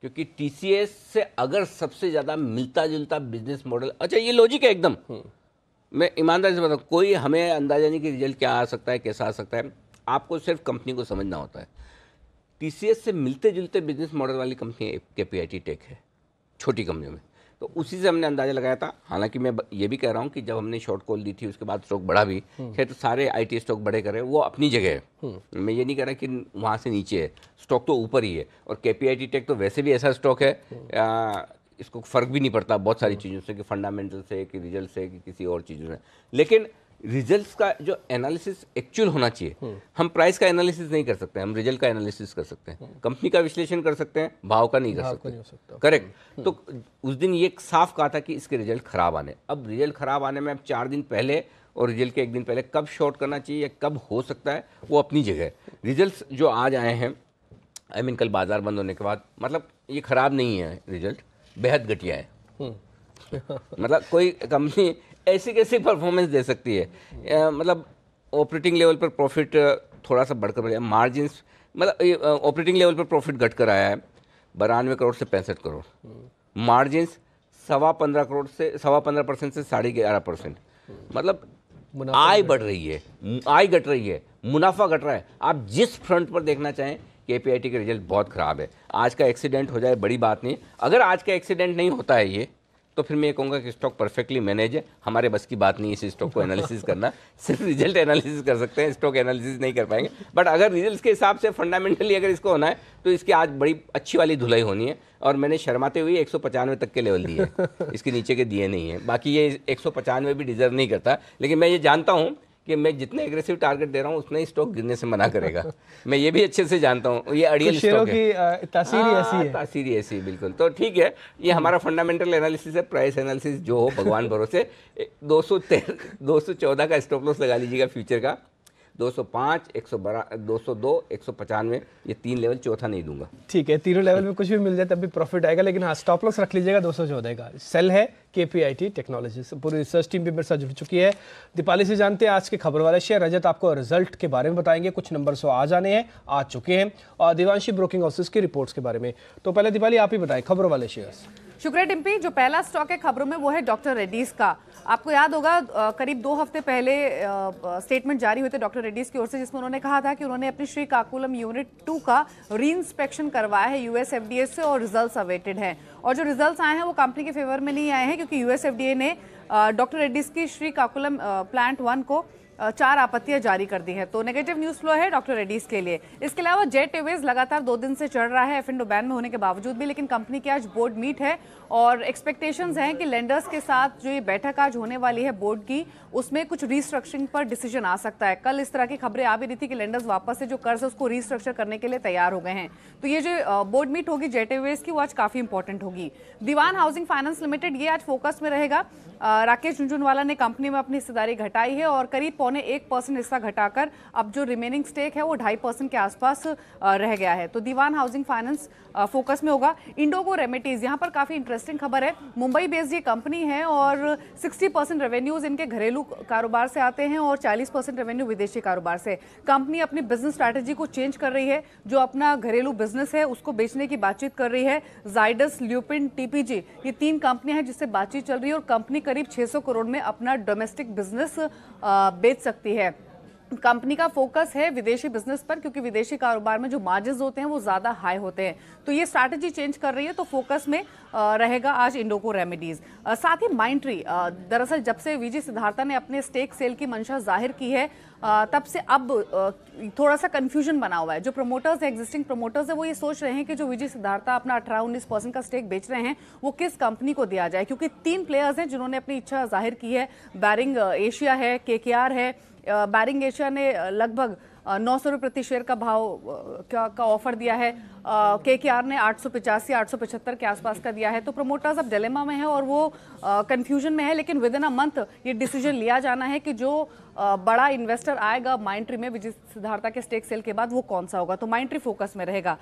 [SPEAKER 1] क्योंकि टी सी एस से अगर सबसे ज़्यादा मिलता जुलता बिजनेस मॉडल अच्छा ये लॉजिक है एकदम हम्म। मैं ईमानदारी से बताऊँ कोई हमें अंदाजा नहीं कि रिजल्ट क्या आ सकता है कैसा आ सकता है आपको सिर्फ कंपनी को समझना होता है टी से मिलते जुलते बिजनेस मॉडल वाली company K P I tech है छोटी कंपनियों में तो उसी से हमने अंदाज़ा लगाया था हालांकि मैं ये भी कह रहा हूँ कि जब हमने शॉर्ट कॉल दी थी उसके बाद स्टॉक बढ़ा भी हम्म। खैर तो सारे आईटी स्टॉक बड़े करे वो अपनी जगह है हम्म। मैं ये नहीं कह रहा कि वहाँ से नीचे है स्टॉक तो ऊपर ही है और के पी टेक तो वैसे भी ऐसा स्टॉक है आ, हम्म। इसको फ़र्क भी नहीं पड़ता बहुत सारी चीज़ों से कि फंडामेंटल से कि रिजल्ट से कि किसी और चीज़ों से लेकिन रिजल्ट्स का जो एनालिसिस एक्चुअल होना चाहिए हम्म। हम प्राइस का एनालिसिस नहीं कर सकते हम रिजल्ट का एनालिसिस कर सकते हैं कंपनी हम्म। का विश्लेषण कर सकते हैं भाव का नहीं कर सकते करेक्ट हम्म। तो उस दिन ये साफ कहा था कि इसके रिजल्ट खराब आने अब रिजल्ट खराब आने में अब चार दिन पहले और रिजल्ट के एक दिन पहले कब शॉर्ट करना चाहिए या कब हो सकता है वो अपनी जगह रिजल्ट जो आज आए हैं आई मीन कल बाजार बंद होने के बाद मतलब ये खराब नहीं है रिजल्ट बेहद घटिया है मतलब कोई कंपनी ऐसी कैसी परफॉर्मेंस दे सकती है मतलब ऑपरेटिंग लेवल पर प्रॉफिट थोड़ा सा बढ़कर मिला मार्जिन मतलब ऑपरेटिंग लेवल पर प्रॉफिट घट कर आया है बानवे करोड़ से पैंसठ करोड़ मार्जिन्स सवा पंद्रह करोड़ से सवा पंद्रह परसेंट से साढ़े ग्यारह परसेंट मतलब आय बढ़ रही है आय घट रही है मुनाफा घट रहा है आप जिस फ्रंट पर देखना चाहें के पी के रिजल्ट बहुत ख़राब है आज का एक्सीडेंट हो जाए बड़ी बात नहीं अगर आज का एक्सीडेंट नहीं होता है ये तो फिर मैं ये कहूँगा कि स्टॉक परफेक्टली मैनेज है हमारे बस की बात नहीं है इस स्टॉक को एनालिसिस करना सिर्फ रिजल्ट एनालिसिस कर सकते हैं स्टॉक एनालिसिस नहीं कर पाएंगे बट अगर रिजल्ट के हिसाब से फंडामेंटली अगर इसको होना है तो इसकी आज बड़ी अच्छी वाली धुलाई होनी है और मैंने शर्माते हुए एक तक के लेवल दिए इसके नीचे के दिए नहीं है बाकी ये एक भी डिजर्व नहीं करता लेकिन मैं ये जानता हूँ कि मैं जितने एग्रेसिव टारगेट दे रहा हूँ उतना ही स्टॉक गिरने से मना करेगा मैं ये भी अच्छे से जानता हूँ ये अड़ियल तो स्टॉक की तासीर हाँ, ऐसी है तासीर ऐसी बिल्कुल तो ठीक है ये हमारा फंडामेंटल एनालिसिस है प्राइस एनालिसिस जो हो भगवान भरोसे दो सौ दो सौ चौदह का स्टॉप लॉस लगा लीजिएगा फ्यूचर का दो सौ पाँच एक सौ बारह दो सौ दो एक सौ पचानवे ये तीन लेवल चौथा नहीं दूंगा
[SPEAKER 2] ठीक है तीनों लेवल में कुछ भी मिल जाए तब भी प्रॉफिट आएगा लेकिन हाँ स्टॉप लॉस रख लीजिएगा दो सौ चौदह का सेल है K P I T technology से पूरी रिसर्च टीम भी मेरे साथ जुड़ चुकी है दीपाली से जानते हैं आज के खबर वाले शेयर रजत आपको रिजल्ट के बारे में बताएंगे कुछ नंबर सो तो आ जाने हैं आ चुके हैं और दिवांशी ब्रोकिंग हाउसेज की रिपोर्ट्स के बारे में तो पहले दीपाली आप ही बताएं खबर वाले शेयर्स
[SPEAKER 5] शुक्रिया टिम्पी जो पहला स्टॉक है खबरों में वो है डॉक्टर रेड्डीज का आपको याद होगा करीब दो हफ्ते पहले स्टेटमेंट जारी हुए थे डॉक्टर रेड्डीज की ओर से जिसमें उन्होंने कहा था कि उन्होंने अपनी श्री काकुलम यूनिट टू का री इंस्पेक्शन करवाया है यूएस एफडीए से और रिजल्ट अवेटेड है और जो रिजल्ट आए हैं वो कंपनी के फेवर में नहीं आए हैं क्योंकि यूएसएफडीए ने डॉक्टर रेड्डीज की श्री काकुलम प्लांट वन को चार आपत्तियां जारी कर दी हैं तो नेगेटिव न्यूज फ्लो है डॉक्टर रेड्डीज के लिए इसके अलावा जेट टेवेज लगातार दो दिन से चढ़ रहा है एफ बैन में होने के बावजूद भी लेकिन कंपनी की आज बोर्ड मीट है और एक्सपेक्टेशंस हैं कि लेंडर्स के साथ जो ये बैठक आज होने वाली है बोर्ड की उसमें कुछ रिस्ट्रक्चरिंग पर डिसीजन आ सकता है कल इस तरह की खबरें आ भी रही थी कि लेंडर्स वापस से जो कर्ज है उसको रिस्ट्रक्चर करने के लिए तैयार हो गए हैं तो ये जो बोर्ड मीट होगी जेट की वो आज काफी इंपॉर्टेंट होगी दीवान हाउसिंग फाइनेंस लिमिटेड ये आज फोकस में रहेगा राकेश झुंझुनवाला ने कंपनी में अपनी हिस्सेदारी घटाई है और करीब पौने एक परसेंट हिस्सा घटाकर अब जो रिमेनिंग स्टेक है वो ढाई परसेंट के आसपास रह गया है तो दीवान हाउसिंग फाइनेंस फोकस में होगा इंडोगो रेमेडीज यहाँ पर काफ़ी इंटरेस्टिंग खबर है मुंबई बेस्ड ये कंपनी है और सिक्सटी परसेंट रेवेन्यूज़ इनके घरेलू कारोबार से आते हैं और चालीस परसेंट रेवेन्यू विदेशी कारोबार से कंपनी अपनी बिजनेस स्ट्रैटेजी को चेंज कर रही है जो अपना घरेलू बिजनेस है उसको बेचने की बातचीत कर रही है जाइडस ल्यूपिन टीपीजी ये तीन कंपनियां हैं जिससे बातचीत चल रही है और कंपनी करीब 600 करोड़ में अपना डोमेस्टिक बिजनेस बेच सकती है कंपनी का फोकस है विदेशी बिजनेस पर क्योंकि विदेशी कारोबार में जो मार्जिन होते हैं वो ज़्यादा हाई होते हैं तो ये स्ट्रैटेजी चेंज कर रही है तो फोकस में रहेगा आज इंडोको रेमेडीज साथ ही माइंट्री दरअसल जब से वीजी सिद्धार्था ने अपने स्टेक सेल की मंशा जाहिर की है तब से अब थोड़ा सा कन्फ्यूजन बना हुआ है जो प्रमोटर्स हैं एग्जिस्टिंग प्रमोटर्स है वो ये सोच रहे हैं कि जो विजय सिद्धार्था अपना अठारह उन्नीस परसेंट का स्टेक बेच रहे हैं वो किस कंपनी को दिया जाए क्योंकि तीन प्लेयर्स हैं जिन्होंने अपनी इच्छा जाहिर की है बैरिंग एशिया है के है बैरिंग एशिया ने लगभग नौ सौ प्रति शेयर का भाव का, का ऑफर दिया है के के आर ने आठ सौ पिचासी आठ सौ पचहत्तर के आसपास का दिया है तो प्रमोटर्स अब डेलेमा में है और वो कंफ्यूजन में है लेकिन विद इन अ मंथ ये डिसीजन लिया जाना है कि जो आ, बड़ा इन्वेस्टर आएगा माइंट्री में विजय सिद्धार्था के स्टेक सेल के बाद वो कौन सा होगा तो माइंट्री फोकस में रहेगा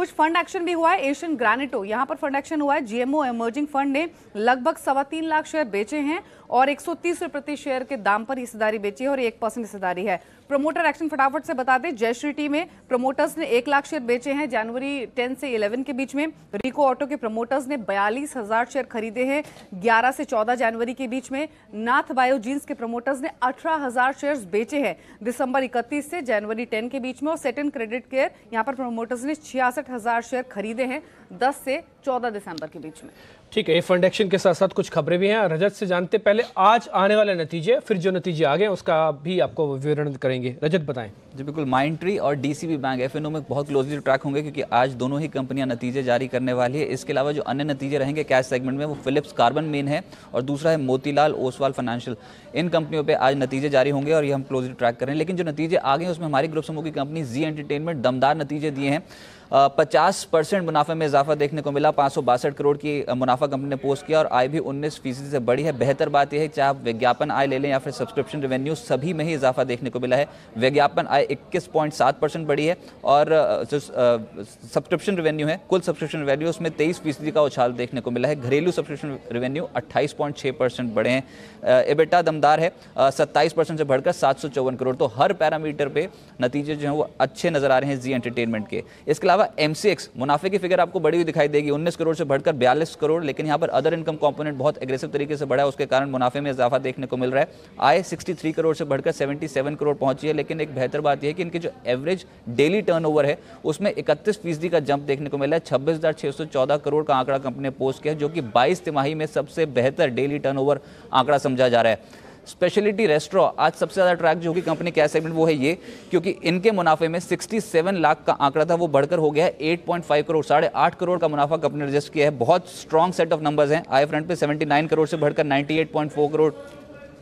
[SPEAKER 5] कुछ फंड एक्शन भी हुआ है एशियन ग्रेनेटो यहाँ पर फंड एक्शन हुआ है जीएमओ इमर्जिंग फंड ने लगभग सवा तीन लाख शेयर बेचे हैं और 130 रुपए प्रति शेयर के दाम पर हिस्सेदारी बेची है और एक परसेंट हिस्सेदारी है प्रमोटर एक्शन फटाफट से बता दें जयश्री टी में प्रमोटर्स ने एक लाख शेयर बेचे हैं जनवरी 10 से 11 के बीच में रिको ऑटो के प्रमोटर्स ने बयालीस हजार शेयर खरीदे हैं 11 से 14 जनवरी के बीच में नाथ बायो जींस के प्रमोटर्स ने अठारह हजार शेयर बेचे हैं दिसंबर इकतीस से जनवरी टेन के बीच में और सेटेंड क्रेडिट केयर यहाँ पर प्रमोटर्स ने छियासठ शेयर खरीदे हैं दस से चौदह दिसंबर के बीच में
[SPEAKER 2] ठीक है ये फंड एक्शन के साथ साथ कुछ खबरें भी हैं रजत से जानते पहले आज आने
[SPEAKER 6] वाले नतीजे फिर जो नतीजे आ गए उसका भी आपको विवरण करेंगे रजत बताएं जी बिल्कुल माइंट्री और डीसीबी बैंक एफ में बहुत क्लोजली ट्रैक होंगे क्योंकि आज दोनों ही कंपनियां नतीजे जारी करने वाली है इसके अलावा जो अन्य नतीजे रहेंगे कैश सेगमेंट में वो फिलिप्स कार्बन मेन है और दूसरा है मोतीलाल ओसवाल फाइनेंशियल इन कंपनियों पर आज नतीजे जारी होंगे और ये हम क्लोजली ट्रैक करें लेकिन जो नतीजे आ गए उसमें हमारी ग्रुप समूह की कंपनी जी एंटरटेनमेंट दमदार नतीजे दिए हैं पचास परसेंट मुनाफे में इजाफा देखने को मिला पाँच करोड़ की मुनाफा कंपनी ने पोस्ट किया और आय भी उन्नीस फीसदी से बढ़ी है बेहतर बात यह है चाहे आप विज्ञापन आय ले लें या फिर सब्सक्रिप्शन रेवेन्यू सभी में ही इजाफा देखने को मिला है विज्ञापन आय इक्कीस बढ़ी है और जो सब्सक्रिप्शन रेवेन्यू है कुल सब्सक्रिप्शन रेवेन्यू उसमें तेईस फीसदी का उछाल देखने को मिला है घरेलू सब्सक्रिप्शन रेवेन्यू अट्ठाईस बढ़े हैं एबेटा दमदार है सत्ताईस से बढ़कर सात करोड़ तो हर पैरामीटर पर नतीजे जो हैं वो अच्छे नजर आ रहे हैं जी एंटरटेनमेंट के इसके अलावा अलावा एमसीएक्स मुनाफे की फिगर आपको बड़ी हुई दिखाई देगी 19 करोड़ से बढ़कर 42 करोड़ लेकिन यहाँ पर अदर इनकम कंपोनेंट बहुत एग्रेसिव तरीके से बढ़ा है उसके कारण मुनाफे में इजाफा देखने को मिल रहा है आय 63 करोड़ से बढ़कर 77 करोड़ पहुंची है लेकिन एक बेहतर बात यह कि इनकी जो एवरेज डेली ओवर है उसमें इकतीस फीसदी का जंप देखने को मिला है छब्बीस करोड़ का आंकड़ा कंपनी ने पोस्ट किया जो कि बाईस तिमाही में सबसे बेहतर डेली टर्न आंकड़ा समझा जा रहा है स्पेशलिटी रेस्ट्रॉ आज सबसे ज़्यादा ट्रैक जो होगी कंपनी कैश सेगमेंट वो है ये क्योंकि इनके मुनाफे में 67 लाख का आंकड़ा था वो बढ़कर हो गया है फाइव करोड़ साढ़े आठ करोड़ का मुनाफा कंपनी ने रजिस्ट किया है बहुत स्ट्रॉन्ग सेट ऑफ नंबर्स हैं आई फ्रंट पे सेवेंटी करोड़ से बढ़कर नाइन्टी करोड़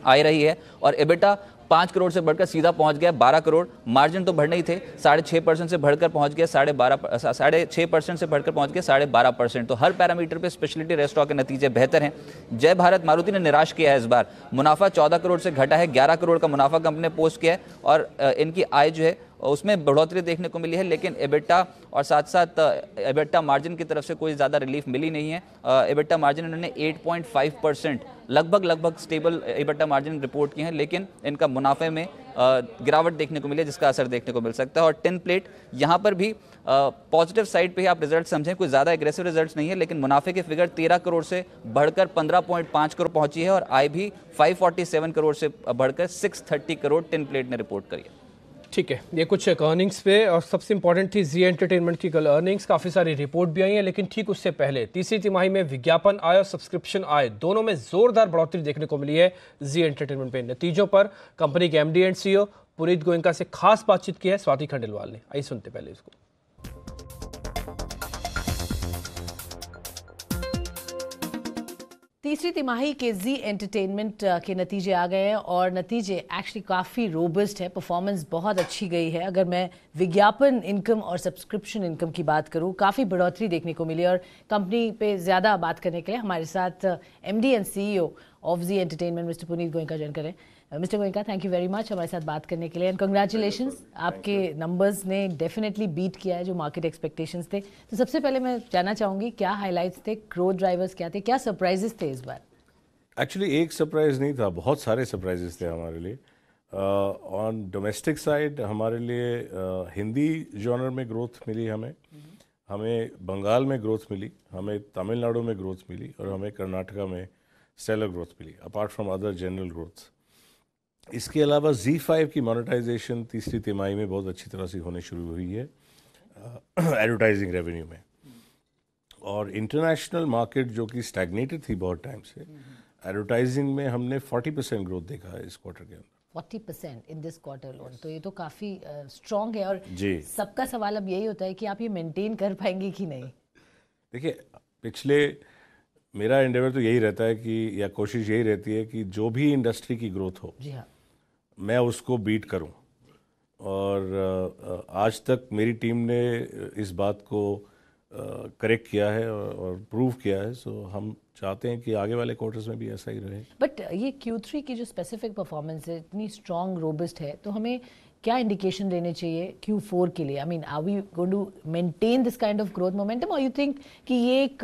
[SPEAKER 6] आई रही है और एबिटा पाँच करोड़ से बढ़कर सीधा पहुंच गया बारह करोड़ मार्जिन तो बढ़ने ही थे साढ़े छः परसेंट से बढ़कर पहुंच गया साढ़े बारह साढ़े छः परसेंट से बढ़कर पहुंच गया साढ़े बारह परसेंट तो हर पैरामीटर पे स्पेशलिटी रेस्टॉक के नतीजे बेहतर हैं जय भारत मारुति ने निराश किया है इस बार मुनाफा चौदह करोड़ से घटा है ग्यारह करोड़ का मुनाफा कंपनी ने पोस्ट किया है और इनकी आय जो है उसमें बढ़ोतरी देखने को मिली है लेकिन एबेटा और साथ साथ एबेटा मार्जिन की तरफ से कोई ज़्यादा रिलीफ मिली नहीं है एबेटा मार्जिन इन्होंने 8.5 परसेंट लगभग लगभग स्टेबल एबेटा मार्जिन रिपोर्ट किए हैं लेकिन इनका मुनाफे में गिरावट देखने को मिली है जिसका असर देखने को मिल सकता है और टेन प्लेट यहाँ पर भी पॉजिटिव साइड पे ही आप रिजल्ट समझें कोई ज़्यादा एग्रेसिव रिजल्ट्स नहीं है लेकिन मुनाफे की फिगर तेरह करोड़ से बढ़कर पाँच करोड़ पहुँची है और आई भी सेवन करोड़ से बढ़कर थर्टी करोड़ टेन प्लेट ने रिपोर्ट करी है ठीक है
[SPEAKER 2] ये कुछ अर्निंग्स पे और सबसे इंपॉर्टेंट थी जी एंटरटेनमेंट की कल अर्निंग्स काफ़ी सारी रिपोर्ट भी आई है लेकिन ठीक उससे पहले तीसरी तिमाही में विज्ञापन आय और सब्सक्रिप्शन आय दोनों में जोरदार बढ़ोतरी देखने को मिली है जी एंटरटेनमेंट पे नतीजों पर कंपनी के MD and CEO Puneet Goenka से खास बातचीत की है स्वाति खंडेलवाल ने आई सुनते पहले इसको
[SPEAKER 3] तीसरी तिमाही के जी एंटरटेनमेंट के नतीजे आ गए हैं और नतीजे एक्चुअली काफ़ी रोबस्ट है परफॉर्मेंस बहुत अच्छी गई है अगर मैं विज्ञापन इनकम और सब्सक्रिप्शन इनकम की बात करूं काफ़ी बढ़ोतरी देखने को मिली और कंपनी पे ज़्यादा बात करने के लिए हमारे साथ M D and C of Zee entertainment mister Puneet Goenka join करें mister Goenka thank you very much हमारे साथ बात करने के लिए एंड कंग्रेचुलेशन आपके नंबर्स ने डेफिनेटली बीट किया है जो मार्केट एक्सपेक्टेशंस थे तो सबसे पहले मैं जानना चाहूँगी क्या हाईलाइट्स थे ग्रोथ ड्राइवर्स क्या थे क्या सरप्राइजेस थे इस बार
[SPEAKER 7] एक्चुअली एक सरप्राइज नहीं था बहुत सारे सरप्राइजेस थे हमारे लिए ऑन डोमेस्टिक साइड हमारे लिए uh, हिंदी जॉनर में ग्रोथ मिली हमें हमें बंगाल में ग्रोथ मिली हमें तमिलनाडु में ग्रोथ मिली और हमें कर्नाटका में सेलर ग्रोथ मिली apart from other general growths इसके अलावा Z5 की मोनेटाइजेशन तीसरी तिमाही में बहुत अच्छी तरह से होने शुरू हुई है एडवर्टाइजिंग रेवेन्यू में और इंटरनेशनल मार्केट जो कि स्टैगनेटेड थी बहुत टाइम से एडवर्टाइजिंग में हमने 40 परसेंट ग्रोथ देखा है इस क्वार्टर के अंदर
[SPEAKER 3] 40 percent in this quarter alone तो ये तो काफ़ी स्ट्रॉन्ग uh, है और जी सबका सवाल अब यही होता है कि आप ये मेंटेन कर पाएंगे कि नहीं
[SPEAKER 7] देखिए पिछले मेरा इंडेवर तो यही रहता है कि या कोशिश यही रहती है कि जो भी इंडस्ट्री की ग्रोथ हो जी हाँ मैं उसको बीट करूं और आज तक मेरी टीम ने इस बात को करेक्ट किया है और, प्रूव किया है सो हम चाहते हैं कि आगे वाले क्वार्टर्स में भी ऐसा ही रहे
[SPEAKER 3] बट ये Q3 की जो स्पेसिफिक परफॉर्मेंस है इतनी स्ट्रॉन्ग रोबस्ट है तो हमें क्या इंडिकेशन देने चाहिए Q4 के लिए I mean are we going to maintain this kind of growth momentum और यू थिंक कि ये एक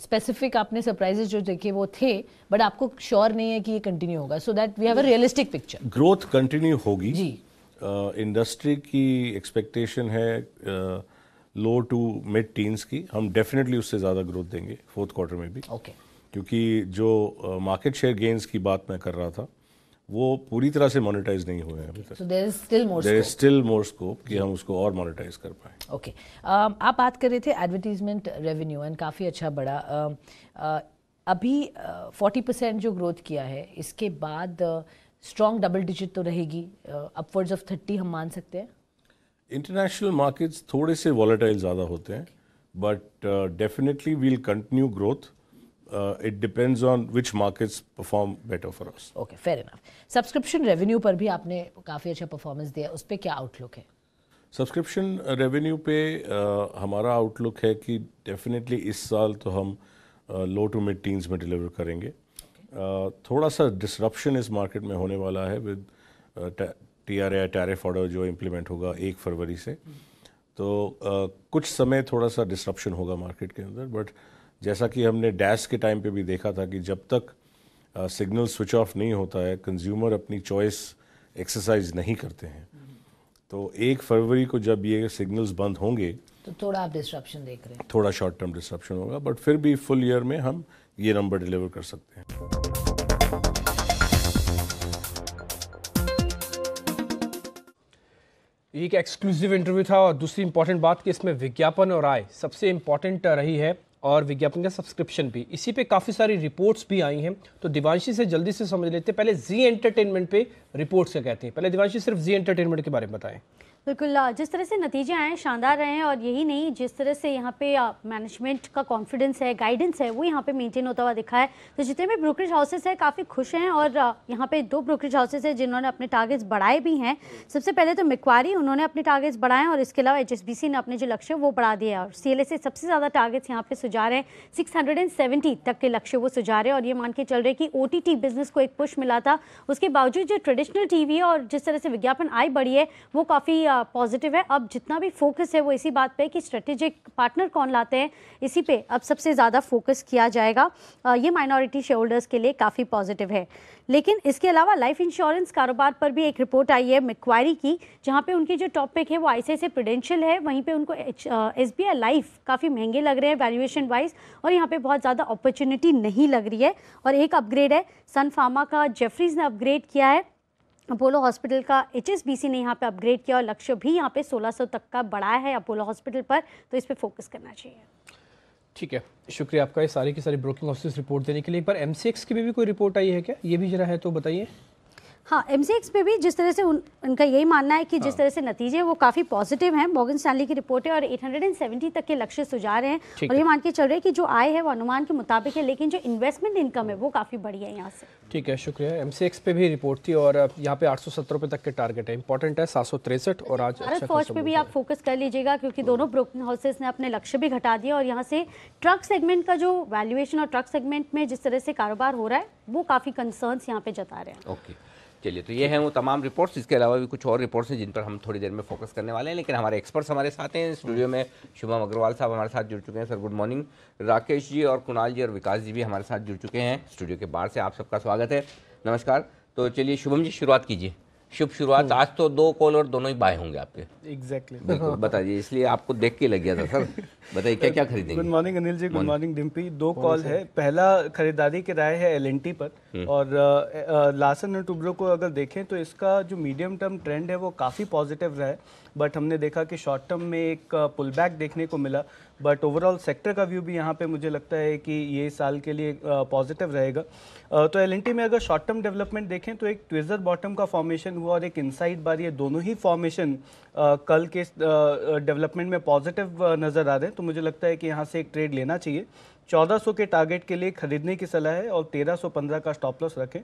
[SPEAKER 3] स्पेसिफिक आपने सरप्राइजेस जो देखे वो थे बट आपको श्योर नहीं है कि ये कंटिन्यू होगा so that we have a realistic picture
[SPEAKER 7] growth continue होगी जी इंडस्ट्री uh, की एक्सपेक्टेशन है लो टू मिड टीन्स की हम डेफिनेटली उससे ज़्यादा ग्रोथ देंगे फोर्थ क्वार्टर में भी ओके okay. क्योंकि जो मार्केट शेयर गेंस की बात मैं कर रहा था वो पूरी तरह से मोनेटाइज नहीं हुए हैं अभी
[SPEAKER 3] तक
[SPEAKER 7] स्टिल मोर स्कोप कि हम उसको और मोनेटाइज कर पाए
[SPEAKER 3] ओके okay. uh, आप बात कर रहे थे एडवर्टीजमेंट रेवेन्यू एंड काफ़ी अच्छा बड़ा uh, uh, अभी फोर्टी uh, परसेंट जो ग्रोथ किया है इसके बाद स्ट्रॉन्ग डबल डिजिट तो रहेगी अपवर्ड्स ऑफ थर्टी हम मान सकते हैं
[SPEAKER 7] इंटरनेशनल मार्केट्स थोड़े से वॉलेटाइल ज़्यादा होते हैं but definitely will continue growth uh, it depends on which markets perform better for us. Okay,
[SPEAKER 3] fair enough. Subscription revenue पर भी आपने काफ़ी अच्छा performance दिया उसपे क्या outlook है
[SPEAKER 7] Subscription revenue पे uh, हमारा outlook है कि definitely इस साल तो हम uh, low to mid teens में deliver करेंगे okay. uh, थोड़ा सा डिसरप्शन इस मार्केट में होने वाला है with T R I tariff order जो इम्प्लीमेंट होगा एक फरवरी से hmm. तो uh, कुछ समय थोड़ा सा डिसरप्शन होगा मार्केट के अंदर बट uh, जैसा कि हमने डैश के टाइम पे भी देखा था कि जब तक सिग्नल स्विच ऑफ नहीं होता है कंज्यूमर अपनी चॉइस एक्सरसाइज नहीं करते हैं तो एक फरवरी को जब ये सिग्नल्स बंद होंगे
[SPEAKER 3] तो थोड़ा आप डिस्ट्रप्शन देख रहे
[SPEAKER 7] हैं थोड़ा शॉर्ट टर्म डिस्ट्रप्शन होगा बट फिर भी फुल ईयर में हम ये नंबर डिलीवर कर सकते हैं
[SPEAKER 2] एक एक्सक्लूसिव इंटरव्यू था और दूसरी इंपॉर्टेंट बात कि इसमें विज्ञापन और आय सबसे इंपॉर्टेंट रही है और विज्ञापन का सब्सक्रिप्शन भी इसी पे काफ़ी सारी रिपोर्ट्स भी आई हैं तो दिवांशी से जल्दी से समझ लेते हैं पहले जी एंटरटेनमेंट पे रिपोर्ट्स क्या कहते हैं पहले दिवांशी सिर्फ जी एंटरटेनमेंट के बारे में बताएं
[SPEAKER 4] बिल्कुल जिस तरह से नतीजे आए शानदार रहे हैं और यही नहीं जिस तरह से यहाँ पे मैनेजमेंट का कॉन्फिडेंस है गाइडेंस है वो यहाँ पे मेंटेन होता हुआ दिखा है तो जितने भी ब्रोकरेज हाउसेस हैं काफ़ी खुश हैं और यहाँ पे दो ब्रोकरेज हाउसेस हैं जिन्होंने अपने टारगेट्स बढ़ाए भी हैं सबसे पहले तो मिकवारी उन्होंने अपने टारगेट्स बढ़ाए और इसके अलावा एच ने अपने जो लक्ष्य वो बढ़ा है और सी सबसे ज़्यादा टारगेट्स यहाँ पर सुझा रहे हैं सिक्स तक के लक्ष्य वो सुझा रहे हैं और ये मान के चल रहे कि ओ बिजनेस को एक पुश मिला था उसके बावजूद जो ट्रेडिशनल टी और जिस तरह से विज्ञापन आई बढ़ी है वो काफ़ी पॉजिटिव है अब जितना भी फोकस है वो इसी बात पे कि स्ट्रेटेजिक पार्टनर कौन लाते हैं इसी पे अब सबसे ज़्यादा फोकस किया जाएगा ये माइनॉरिटी शेयर होल्डर्स के लिए काफ़ी पॉजिटिव है लेकिन इसके अलावा लाइफ इंश्योरेंस कारोबार पर भी एक रिपोर्ट आई है मिक्वायरी की जहाँ पे उनकी जो टॉप पिक है वो आई सी प्रोडेंशियल है वहीं पे उनको एस बी आई लाइफ काफ़ी महंगे लग रहे हैं वैल्यूएशन वाइज और यहाँ पे बहुत ज़्यादा अपॉर्चुनिटी नहीं लग रही है और एक अपग्रेड है सन फार्मा का जेफरीज ने अपग्रेड किया है अपोलो हॉस्पिटल का एचएसबीसी ने यहाँ पे अपग्रेड किया और लक्ष्य भी यहाँ पे 1600 तक का बढ़ाया है अपोलो हॉस्पिटल पर तो इस पर फोकस करना चाहिए
[SPEAKER 2] ठीक है शुक्रिया आपका ये सारी की सारी ब्रोकिंग ऑफिस रिपोर्ट देने के लिए पर एम की भी, भी कोई रिपोर्ट आई है क्या ये भी जरा है तो बताइए
[SPEAKER 4] हाँ एम पे भी जिस तरह से उन, उनका यही मानना है कि हाँ। जिस तरह से नतीजे वो काफ़ी पॉजिटिव हैं मॉगन स्टैनली की रिपोर्ट है और 870 तक के लक्ष्य सुझा रहे हैं और ये मान के चल रहे हैं कि जो आय है वो अनुमान के मुताबिक है लेकिन जो इन्वेस्टमेंट इनकम है वो काफ़ी बढ़ी है यहाँ से
[SPEAKER 2] ठीक है शुक्रिया एम पे भी रिपोर्ट थी और यहाँ पे आठ सौ तक के टारगेट है इंपॉर्टेंट है सात और आज भारत फौज अच्छा पे भी
[SPEAKER 4] आप फोकस कर लीजिएगा क्योंकि दोनों ब्रोकिंग हाउसेस ने अपने लक्ष्य भी घटा दिया और यहाँ से ट्रक सेगमेंट का जो वैल्यूएशन और ट्रक सेगमेंट में जिस तरह से कारोबार हो रहा है वो काफ़ी कंसर्न यहाँ पे जता रहे हैं
[SPEAKER 1] ओके चलिए तो ये हैं वो तमाम रिपोर्ट्स इसके अलावा भी कुछ और रिपोर्ट्स हैं जिन पर हम थोड़ी देर में फोकस करने वाले हैं लेकिन हमारे एक्सपर्ट्स हमारे साथ हैं स्टूडियो में शुभम अग्रवाल साहब हमारे साथ जुड़ चुके हैं sir good morning Rakesh ji और कुणाल जी और विकास जी भी हमारे साथ जुड़ चुके हैं स्टूडियो के बाहर से आप सबका स्वागत है नमस्कार तो चलिए शुभम जी शुरुआत कीजिए शुभ शुरुआत हम्म। आज तो दो कॉल और दोनों ही बाय होंगे आपके
[SPEAKER 8] एग्जैक्टली exactly.
[SPEAKER 1] बताइए इसलिए आपको देख के लग गया था सर बताइए क्या क्या खरीदेंगे good
[SPEAKER 8] morning Anil ji good morning Dimpy दो कॉल है पहला खरीदारी किराया है एल पर हम्म। और लासन एंड टुब्रो को अगर देखें तो इसका जो मीडियम टर्म ट्रेंड है वो काफ़ी पॉजिटिव रहा है बट हमने देखा कि शॉर्ट टर्म में एक पुल बैक देखने को मिला बट ओवरऑल सेक्टर का व्यू भी यहाँ पे मुझे लगता है कि ये साल के लिए पॉजिटिव रहेगा तो एल में अगर शॉर्ट टर्म डेवलपमेंट देखें तो एक ट्विजर बॉटम का फॉर्मेशन हुआ और एक इनसाइड बार ये दोनों ही फॉर्मेशन कल के डेवलपमेंट में पॉजिटिव नज़र आ रहे हैं तो मुझे लगता है कि यहाँ से एक ट्रेड लेना चाहिए 1400 के टारगेट के लिए खरीदने की सलाह है और 1315 का स्टॉप लॉस रखें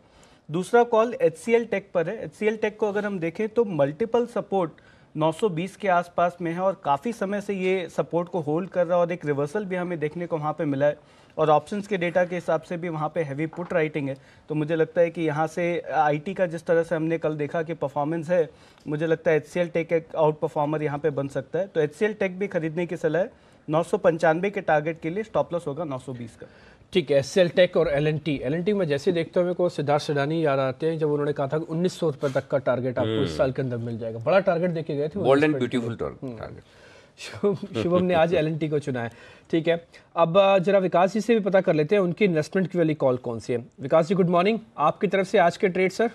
[SPEAKER 8] दूसरा कॉल एच टेक पर है एच टेक को अगर हम देखें तो मल्टीपल सपोर्ट 920 के आसपास में है और काफ़ी समय से ये सपोर्ट को होल्ड कर रहा है और एक रिवर्सल भी हमें देखने को वहाँ पे मिला है और ऑप्शंस के डेटा के हिसाब से भी वहाँ पे हैवी पुट राइटिंग है तो मुझे लगता है कि यहाँ से आईटी का जिस तरह से हमने कल देखा कि परफॉर्मेंस है मुझे लगता है एच टेक एक आउट परफॉर्मर यहाँ पर बन सकता है तो एच टेक भी खरीदने की सलाह है नौ के टारगेट के लिए स्टॉपलस होगा नौ
[SPEAKER 1] का
[SPEAKER 2] ठीक है सेलटेक और L N T L N T में जैसे देखते हुए को सिद्धार्थ सिडानी याद आते हैं जब उन्होंने कहा था कि उन्नीस सौ रुपए तक का टारगेट आपको इस हम्म। साल के अंदर मिल जाएगा बड़ा टारगेट देखे गए थे ब्यूटीफुल हम्म। टारगेट शुभम ने आज एल को चुना है ठीक है अब जरा विकास जी से भी पता कर लेते हैं उनकी इन्वेस्टमेंट की वाली कॉल कौन सी है विकास जी गुड मॉर्निंग आपकी तरफ से आज के trade sir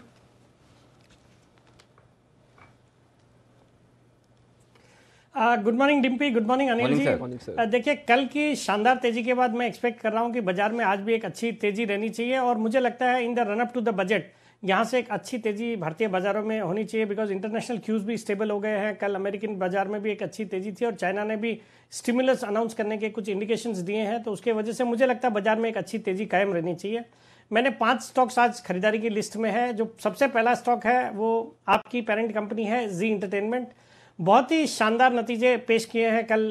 [SPEAKER 9] good morning Dimpy good morning Anil ji देखिए कल की शानदार तेजी के बाद मैं एक्सपेक्ट कर रहा हूँ कि बाजार में आज भी एक अच्छी तेजी रहनी चाहिए और मुझे लगता है in the run up to the budget यहाँ से एक अच्छी तेजी भारतीय बाजारों में होनी चाहिए बिकॉज इंटरनेशनल क्यूज भी स्टेबल हो गए हैं कल अमेरिकन बाजार में भी एक अच्छी तेजी थी और चाइना ने भी स्टिमुलस अनाउंस करने के कुछ इंडिकेशन दिए हैं तो उसके वजह से मुझे लगता है बाजार में एक अच्छी तेजी कायम रहनी चाहिए मैंने पांच स्टॉक्स आज खरीदारी की लिस्ट में है जो सबसे पहला स्टॉक है वो आपकी पेरेंट कंपनी है जी इंटरटेनमेंट बहुत ही शानदार नतीजे पेश किए हैं कल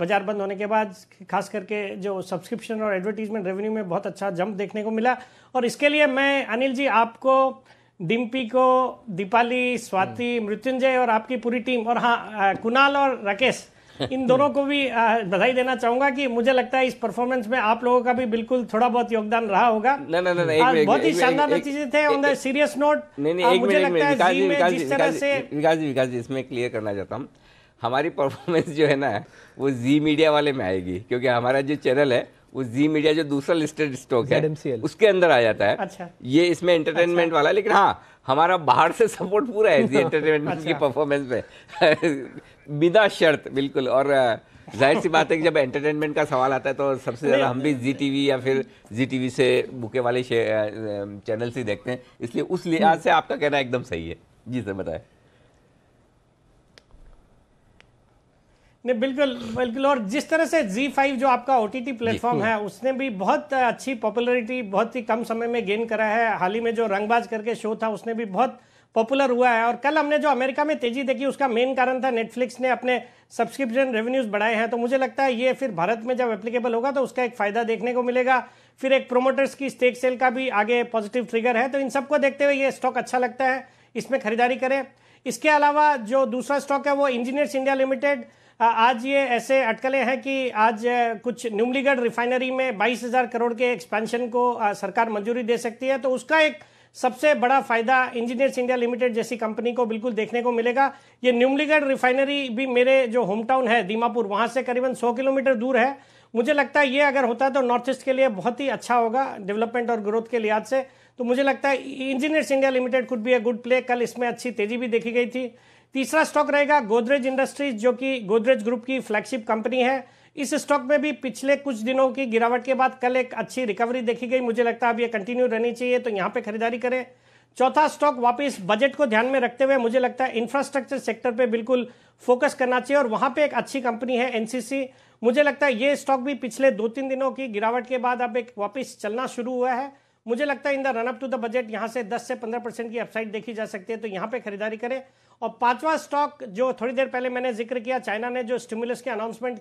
[SPEAKER 9] बाजार बंद होने के बाद खास करके जो सब्सक्रिप्शन और एडवर्टीजमेंट रेवेन्यू में बहुत अच्छा जंप देखने को मिला और इसके लिए मैं अनिल जी आपको डिम्पी को दीपाली स्वाति हम्म। मृत्युंजय और आपकी पूरी टीम और हाँ कुणाल और राकेश इन दोनों को भी बधाई देना चाहूंगा कि मुझे लगता है इस परफॉर्मेंस में आप लोगों का भी बिल्कुल थोड़ा बहुत योगदान रहा होगा नहीं नहीं नहीं एक बहुत ही शानदार नतीजे थे ऑन द सीरियस नोट
[SPEAKER 1] मुझे लगता है विकास जी विकास जी इसमें क्लियर करना चाहता हूँ हमारी परफॉर्मेंस जो है ना वो जी मीडिया वाले में आएगी क्योंकि हमारा जो चैनल है वो जी मीडिया जो दूसरा लिस्टेड स्टॉक है उसके अंदर आ जाता है अच्छा ये इसमें एंटरटेनमेंट अच्छा। वाला लेकिन हाँ हमारा बाहर से सपोर्ट पूरा है जी एंटरटेनमेंट अच्छा। की परफॉर्मेंस में बिदा शर्त बिल्कुल और जाहिर सी बात है कि जब एंटरटेनमेंट का सवाल आता है तो सबसे ज़्यादा हम भी जी टीवी या फिर जी टीवी से बुके वाले चैनल से देखते हैं इसलिए उस लिहाज से आपका कहना एकदम सही है जी सर बताए
[SPEAKER 9] नहीं बिल्कुल बिल्कुल और जिस तरह से Z5 जो आपका ओ टी प्लेटफॉर्म है उसने भी बहुत अच्छी पॉपुलैरिटी बहुत ही कम समय में गेन करा है हाल ही में जो रंगबाज करके शो था उसने भी बहुत पॉपुलर हुआ है और कल हमने जो अमेरिका में तेजी देखी उसका मेन कारण था नेटफ्लिक्स ने अपने सब्सक्रिप्शन रेवेन्यूज बढ़ाए हैं तो मुझे लगता है ये फिर भारत में जब एप्लीकेबल होगा तो उसका एक फायदा देखने को मिलेगा फिर एक प्रोमोटर्स की स्टेक सेल का भी आगे पॉजिटिव ट्रिगर है तो इन सबको देखते हुए ये स्टॉक अच्छा लगता है इसमें खरीदारी करें इसके अलावा जो दूसरा स्टॉक है वो इंजीनियर्स इंडिया लिमिटेड आज ये ऐसे अटकले हैं कि आज कुछ न्यूमलीगढ़ रिफाइनरी में 22,000 करोड़ के एक्सपेंशन को सरकार मंजूरी दे सकती है तो उसका एक सबसे बड़ा फायदा इंजीनियर्स इंडिया लिमिटेड जैसी कंपनी को बिल्कुल देखने को मिलेगा ये न्यूमलीगढ़ रिफाइनरी भी मेरे जो होम टाउन है दीमापुर वहां से करीबन सौ किलोमीटर दूर है मुझे लगता है ये अगर होता है तो नॉर्थ ईस्ट के लिए बहुत ही अच्छा होगा डेवलपमेंट और ग्रोथ के लिहाज से तो मुझे लगता है Engineers India Limited could be a good play कल इसमें अच्छी तेजी भी देखी गई थी तीसरा स्टॉक रहेगा गोदरेज इंडस्ट्रीज जो कि गोदरेज ग्रुप की फ्लैगशिप कंपनी है इस स्टॉक में भी पिछले कुछ दिनों की गिरावट के बाद कल एक अच्छी रिकवरी देखी गई मुझे लगता है अब ये कंटिन्यू रहनी चाहिए तो यहाँ पे खरीदारी करें चौथा स्टॉक वापस बजट को ध्यान में रखते हुए मुझे लगता है इंफ्रास्ट्रक्चर सेक्टर पे बिल्कुल फोकस करना चाहिए और वहां पे एक अच्छी कंपनी है एनसीसी मुझे लगता है ये स्टॉक भी पिछले दो तीन दिनों की गिरावट के बाद अब एक वापस चलना शुरू हुआ है मुझे लगता है in the run up to the budget यहाँ से 10 से 15 परसेंट की अपसाइड देखी जा सकती है तो यहाँ पे खरीदारी करें और पांचवा स्टॉक जो थोड़ी देर पहले मैंने जिक्र किया चाइना ने जो स्टिमुलस के अनाउंसमेंट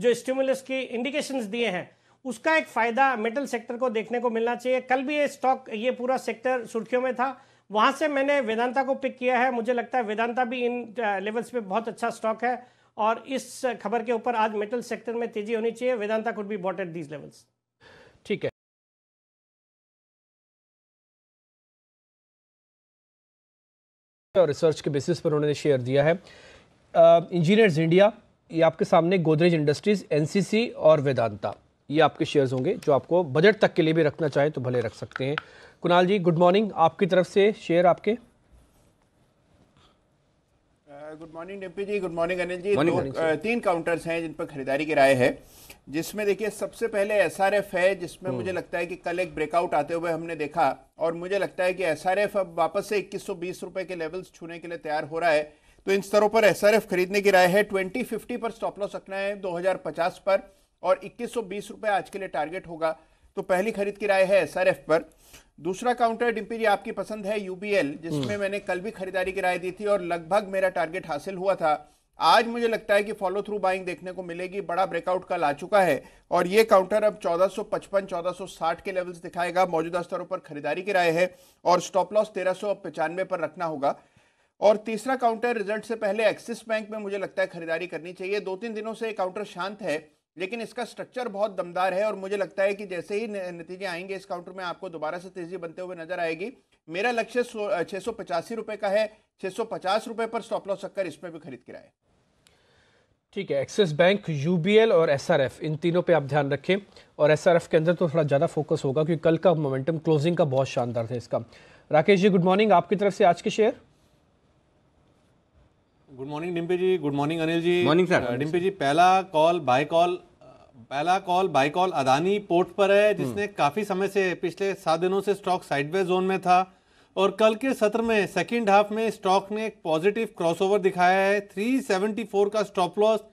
[SPEAKER 9] जो स्टिमुलस की इंडिकेशंस दिए हैं उसका एक फायदा मेटल सेक्टर को देखने को मिलना चाहिए कल भी ये स्टॉक ये पूरा सेक्टर सुर्खियों में था वहां से मैंने वेदांता को पिक किया है मुझे लगता है वेदांता भी इन लेवल्स पे बहुत अच्छा स्टॉक है और इस खबर के ऊपर आज मेटल सेक्टर में तेजी होनी चाहिए Vedanta could be bought at these levels ठीक है
[SPEAKER 2] और रिसर्च के बेसिस पर उन्होंने शेयर दिया है इंजीनियर्स इंडिया ये आपके सामने गोदरेज इंडस्ट्रीज एनसीसी और वेदांता ये आपके शेयर्स होंगे जो आपको बजट तक के लिए भी रखना चाहें तो भले रख सकते हैं कुणाल जी गुड मॉर्निंग आपकी तरफ से शेयर
[SPEAKER 10] आपके good uh, morning Dimpy ji good morning Anil ji morning, morning, uh, तीन काउंटर्स हैं जिन पर खरीदारी की राय है जिसमें देखिए सबसे पहले एस है जिसमें हम्म। मुझे लगता है कि कल एक ब्रेकआउट आते हुए हमने देखा और मुझे लगता है कि एस अब वापस से इक्कीस सौ के लेवल्स छूने के लिए तैयार हो रहा है तो इन स्तरों पर एसआरएफ खरीदने की राय है ट्वेंटी फिफ्टी पर स्टॉप लॉस रखना है 2050 पर और बीस रुपए आज के लिए टारगेट होगा तो पहली खरीद की राय है एसआरएफ पर दूसरा काउंटर डिम्पी जी आपकी पसंद है यूबीएल जिसमें हम्म। मैंने कल भी खरीदारी की राय दी थी और लगभग मेरा टारगेट हासिल हुआ था आज मुझे लगता है कि फॉलो थ्रू बाइंग देखने को मिलेगी बड़ा ब्रेकआउट कल आ चुका है और ये काउंटर अब 1455 1460 के लेवल्स दिखाएगा मौजूदा स्तरों पर खरीदारी की राय है और स्टॉप लॉस तेरह पर रखना होगा और तीसरा काउंटर रिजल्ट से पहले एक्सिस बैंक में मुझे लगता है खरीदारी करनी चाहिए दो तीन दिनों से काउंटर शांत है लेकिन इसका स्ट्रक्चर बहुत दमदार है और मुझे लगता है कि जैसे ही नतीजे आएंगे इस काउंटर में आपको दोबारा से तेजी बनते हुए नजर आएगी मेरा लक्ष्य छह सौ पचासी रुपए का है छह सौ पचास रुपए पर स्टॉप लॉस रखकर इसमें भी खरीद किराए
[SPEAKER 2] ठीक है एक्सिस बैंक यू और एस इन तीनों पे आप ध्यान रखें और एस के अंदर तो थोड़ा ज़्यादा फोकस होगा क्योंकि कल का मोमेंटम क्लोजिंग का बहुत शानदार था इसका राकेश जी गुड मॉर्निंग आपकी तरफ से आज के share
[SPEAKER 11] good morning Dimpy ji good morning Anil ji morning sir Dimpy ji पहला कॉल बाय कॉल पहला call buy call Adani port पर है hmm. जिसने काफी समय से पिछले सात दिनों से स्टॉक साइडवेज जोन में था और कल के सत्र में सेकेंड हाफ में स्टॉक ने एक पॉजिटिव क्रॉसओवर दिखाया है 374 का स्टॉप लॉस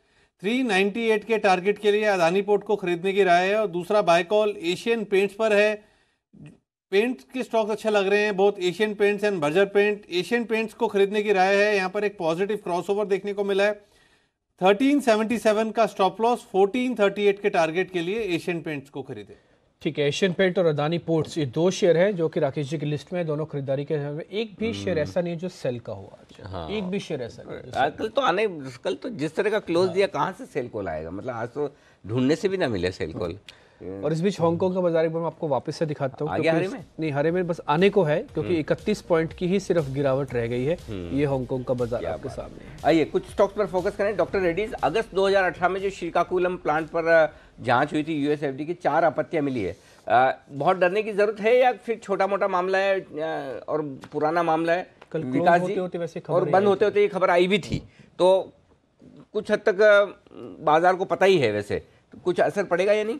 [SPEAKER 11] 398 के टारगेट के लिए अदानी पोर्ट को खरीदने की राय है और दूसरा बाय कॉल एशियन पेंट्स पर है पेंट्स के स्टॉक्स अच्छे लग रहे हैं बहुत Asian Paints and Berger paint Asian Paints को खरीदने की राय है यहाँ पर एक पॉजिटिव क्रॉसओवर देखने को मिला है 1377 का स्टॉप लॉस 1438 के टारगेट के लिए एशियन पेंट्स को खरीदे
[SPEAKER 2] ठीक है एशियन पेंट और अदानी पोर्ट्स ये दो शेयर हैं जो कि राकेश जी की लिस्ट में दोनों खरीदारी के एक भी शेयर हम्म। ऐसा नहीं है जो सेल का हुआ आज हाँ। एक भी शेयर ऐसा नहीं
[SPEAKER 1] कल तो आने कल तो जिस तरह का क्लोज हाँ। दिया कहाँ से सेल कॉल आएगा मतलब आज तो ढूंढने से भी ना मिले सेल कॉल और इस बीच
[SPEAKER 2] हांगकॉन्ग का बाजार एक बार मैं आपको वापस से दिखाता हूँ हरे में
[SPEAKER 1] नहीं हरे में बस आने को है क्योंकि 31 हम्म। पॉइंट की
[SPEAKER 2] ही सिर्फ गिरावट रह गई है हम्म। ये हांगकॉन्ग का बाजार आपके सामने
[SPEAKER 1] आइए कुछ स्टॉक्स पर फोकस करें डॉक्टर रेड्डीज अगस्त 2018 में जो श्रीकाकुलम प्लांट पर जांच हुई थी यूएसएफडी की चार आपत्तियां मिली है बहुत डरने की जरूरत है या फिर छोटा मोटा मामला है और पुराना मामला है कल विकास होते होते
[SPEAKER 2] वैसे और बंद होते
[SPEAKER 1] होते ये खबर आई भी थी तो कुछ हद तक बाजार को पता ही है वैसे तो कुछ असर पड़ेगा या नहीं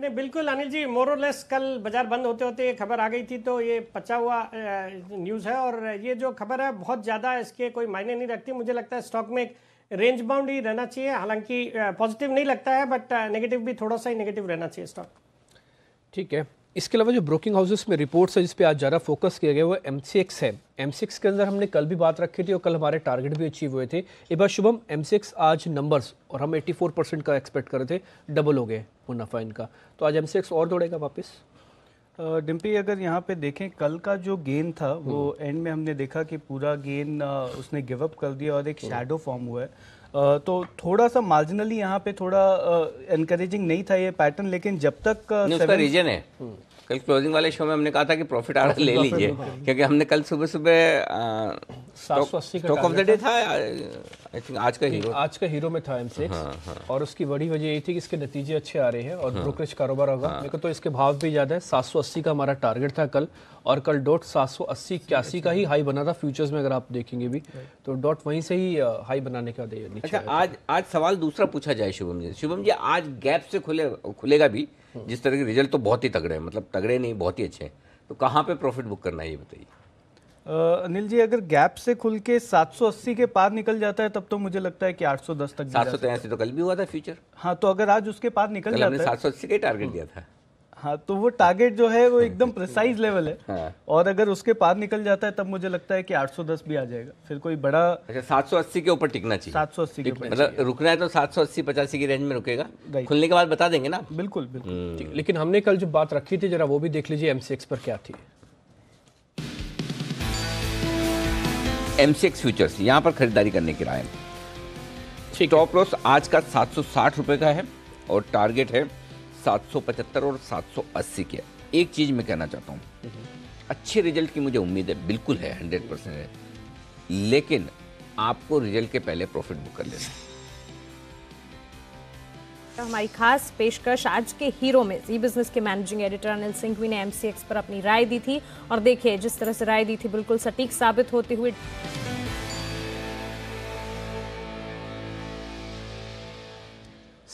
[SPEAKER 9] नहीं बिल्कुल अनिल जी मोरोलेस कल बाजार बंद होते होते ये खबर आ गई थी तो ये पचा हुआ न्यूज़ है और ये जो खबर है बहुत ज़्यादा इसके कोई मायने नहीं रखती मुझे लगता है स्टॉक में एक रेंज बाउंड ही रहना चाहिए हालांकि पॉजिटिव नहीं लगता है बट नेगेटिव भी थोड़ा सा ही नेगेटिव रहना चाहिए स्टॉक
[SPEAKER 2] ठीक है इसके अलावा जो ब्रोकिंग हाउसेस में रिपोर्ट्स है जिस पे आज ज़्यादा फोकस किया गया वो एम है एम के अंदर हमने कल भी बात रखी थी और कल हमारे टारगेट भी अचीव हुए थे एक बार शुभम एम आज नंबर्स और हम 84 परसेंट का एक्सपेक्ट कर रहे थे डबल हो गए मुनाफा इनका तो आज एम और दौड़ेगा वापस डिम्पी अगर यहाँ पे देखें कल का जो गेन था वो एंड हम्म। में हमने देखा कि
[SPEAKER 8] पूरा गेन उसने गिवअप कर दिया और एक शेडो फॉर्म हम्म। हुआ है तो थोड़ा सा मार्जिनली यहाँ पे थोड़ा इनकरेजिंग नहीं था ये पैटर्न लेकिन जब तक रीजन
[SPEAKER 2] है
[SPEAKER 1] हम्म। कल क्लोजिंग वाले शो में हमने कहा था कि प्रॉफिट आर्डर ले लीजिए क्योंकि हमने कल सुबह सुबह स्टॉक ऑफ द डे था आई थिंक आज का हीरो
[SPEAKER 2] आज का हीरो में था एम सिक्स हाँ, हाँ। और उसकी बड़ी वजह यही थी कि इसके नतीजे अच्छे आ रहे हैं और ब्रोकरेज हाँ। कारोबार होगा मेरे तो इसके भाव भी ज्यादा है 780 का हमारा टारगेट था कल और कल डॉट सात सौ अस्सी इक्यासी का ही हाई बना था फ्यूचर्स में अगर आप देखेंगे भी तो डॉट वहीं से ही हाई बनाने का अच्छा
[SPEAKER 1] आज आज सवाल दूसरा पूछा जाए शुभम जी शुभम जी आज गैप से खुले खुलेगा भी हम्म। जिस तरह के रिजल्ट तो बहुत ही तगड़े हैं मतलब तगड़े नहीं बहुत ही अच्छे हैं तो कहाँ पे प्रॉफिट बुक करना है ये बताइए
[SPEAKER 8] अनिल जी अगर गैप से खुल के 780 के पार निकल जाता है तब तो मुझे लगता है कि 810 तक सात सौ तो
[SPEAKER 1] कल भी हुआ था फ्यूचर हाँ तो अगर आज उसके पार निकल जाता है अस्सी का ही टारगेट दिया था
[SPEAKER 8] हाँ तो वो टारगेट जो है वो एकदम प्रिसाइज लेवल है हाँ। और अगर उसके पार निकल जाता है तब मुझे लगता है कि 810 भी आ जाएगा फिर कोई बड़ा
[SPEAKER 1] अच्छा 780 के ऊपर टिकना चाहिए 780 के ऊपर मतलब रुकना है तो 780 पचासी की रेंज में रुकेगा खुलने के बाद बता देंगे ना बिल्कुल बिल्कुल हम्म। लेकिन हमने कल जो बात रखी थी
[SPEAKER 2] जरा वो भी देख लीजिए एमसीएक्स पर क्या थी
[SPEAKER 1] एम सी एक्स फ्यूचर्स यहाँ पर खरीदारी करने की राय टॉप लॉस आज का सात सौ साठ का है और टारगेट है 775 और 780 के एक चीज़ मैं कहना चाहता हूँ हम्म। अच्छे रिजल्ट की मुझे उम्मीद है बिल्कुल है हंड्रेड परसेंट है लेकिन आपको रिजल्ट के पहले प्रॉफिट बुक कर लेना
[SPEAKER 4] तो हमारी खास पेशकश आज के हीरो में जी बिजनेस के मैनेजिंग एडिटर अनिल सिंघवी ने एमसीएक्स पर अपनी राय दी थी और देखिए जिस तरह से राय दी थी बिल्कुल सटीक साबित होते हुए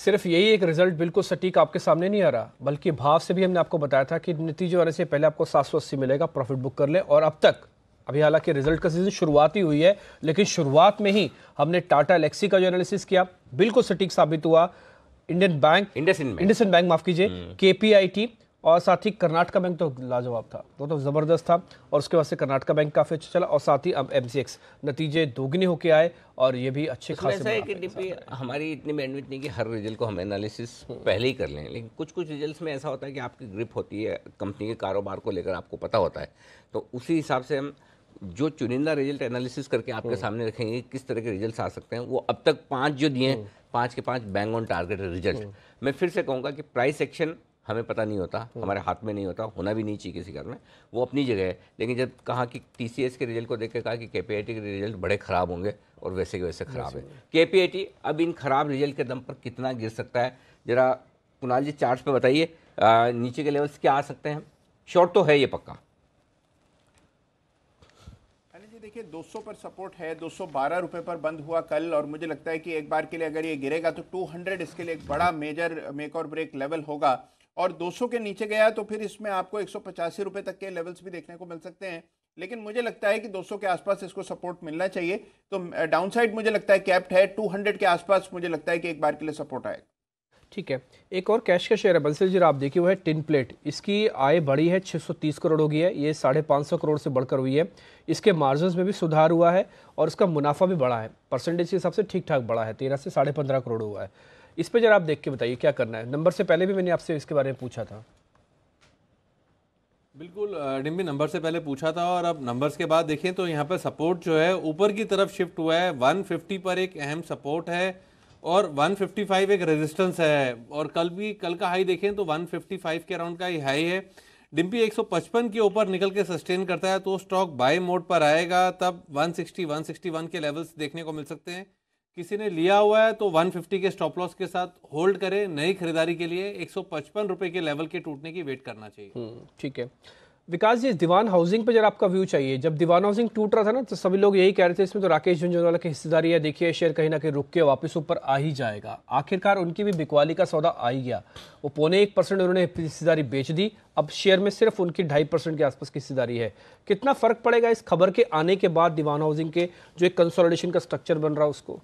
[SPEAKER 2] सिर्फ यही एक रिजल्ट बिल्कुल सटीक आपके सामने नहीं आ रहा बल्कि भाव से भी हमने आपको बताया था कि नतीजे आने से पहले आपको सात सौ अस्सी मिलेगा प्रॉफिट बुक कर लें और अब तक अभी हालांकि रिजल्ट का सीजन शुरुआत ही हुई है लेकिन शुरुआत में ही हमने टाटा एलेक्सी का जो एनालिसिस किया बिल्कुल सटीक साबित हुआ इंडियन बैंक इंडसिन बैंक माफ कीजिए के पी आई टी और साथ ही कर्नाटका बैंक तो लाजवाब था वो तो ज़बरदस्त था और उसके बाद से कर्नाटका बैंक काफ़ी अच्छा चला और साथ ही अब एम नतीजे दोगुने होके आए और ये भी अच्छे खास है कि
[SPEAKER 1] हमारी इतनी बैंडविथ नहीं कि हर रिजल्ट को हम एनालिसिस हम्म। पहले ही कर लें लेकिन कुछ कुछ रिजल्ट में ऐसा होता है कि आपकी ग्रिप होती है कंपनी के कारोबार को लेकर आपको पता होता है तो उसी हिसाब से हम जो चुनिंदा रिजल्ट एनालिसिस करके आपके हम्म। सामने रखेंगे किस तरह के रिजल्ट आ सकते हैं वो अब तक पाँच जो दिए हैं हम्म। पाँच के पाँच बैंग ऑन टारगेट रिजल्ट मैं फिर से कहूँगा कि प्राइस एक्शन हमें पता नहीं होता हम्म। हमारे हाथ में नहीं होता होना भी नहीं चाहिए किसी घर में वो अपनी जगह है लेकिन जब कहा कि टी के रिजल्ट को देख के कहा कि के के रिजल्ट बड़े ख़राब होंगे और वैसे के वैसे ख़राब है के अब इन ख़राब रिजल्ट के दम पर कितना गिर सकता है ज़रा कुणाल जी चार्ट पे बताइए नीचे के लेवल्स क्या आ सकते हैं शॉर्ट तो है ये पक्का
[SPEAKER 10] देखिए 200 पर सपोर्ट है 212 रुपए पर बंद हुआ कल और मुझे लगता है कि एक बार के लिए अगर ये गिरेगा तो 200 इसके लिए एक बड़ा मेजर मेक और ब्रेक लेवल होगा और 200 के नीचे गया तो फिर इसमें आपको एक रुपए तक के लेवल्स भी देखने को मिल सकते हैं लेकिन मुझे लगता है कि 200 के आसपास इसको सपोर्ट मिलना चाहिए तो डाउनसाइड मुझे लगता है कैप्ट है 200 के आसपास मुझे लगता है कि एक बार के लिए सपोर्ट आएगा
[SPEAKER 2] ठीक है एक और कैश का शेयर है बंसल जी आप देखिए वो है टिन प्लेट इसकी आय बढ़ी है 630 करोड़ हो गई है ये साढ़े पाँच सौ करोड़ से बढ़कर हुई है इसके मार्जिन में भी सुधार हुआ है और इसका मुनाफा भी बढ़ा है परसेंटेज के हिसाब से ठीक ठाक बढ़ा है तेरह से साढ़े पंद्रह करोड़ हुआ है इस पर जरा आप देख के बताइए क्या करना है नंबर से पहले भी मैंने आपसे इसके बारे में पूछा था
[SPEAKER 11] बिल्कुल डिम्बी नंबर से पहले पूछा था और अब नंबर्स के बाद देखें तो यहाँ पर सपोर्ट जो है ऊपर की तरफ शिफ्ट हुआ है 150 पर एक अहम सपोर्ट है और 155 एक रेजिस्टेंस है और कल भी कल का हाई देखें तो 155 के अराउंड का ही हाई है डिम्पी 155 के ऊपर निकल के सस्टेन करता है तो स्टॉक बाय मोड पर आएगा तब 160 161 के लेवल्स देखने को मिल सकते हैं किसी ने लिया हुआ है तो 150 के स्टॉप लॉस के साथ होल्ड करें नई खरीदारी के लिए एक सौ के लेवल के टूटने की वेट करना चाहिए
[SPEAKER 2] हम्म, ठीक है विकास जी दीवान हाउसिंग पर जरा आपका व्यू चाहिए जब दीवान हाउसिंग टूट रहा था ना तो सभी लोग यही कह रहे थे इसमें तो राकेश झुंझुनवाला की हिस्सेदारी है देखिए शेयर कहीं ना कहीं रुक के वापस ऊपर आ ही जाएगा आखिरकार उनकी भी बिकवाली का सौदा आ ही गया वो पौने एक परसेंट उन्होंने हिस्सेदारी बेच दी अब शेयर में सिर्फ उनकी ढाई परसेंट के आसपास की हिस्सेदारी है कितना फर्क पड़ेगा इस खबर के आने के बाद दीवान हाउसिंग के जो एक कंसोलिडेशन का स्ट्रक्चर बन रहा है उसको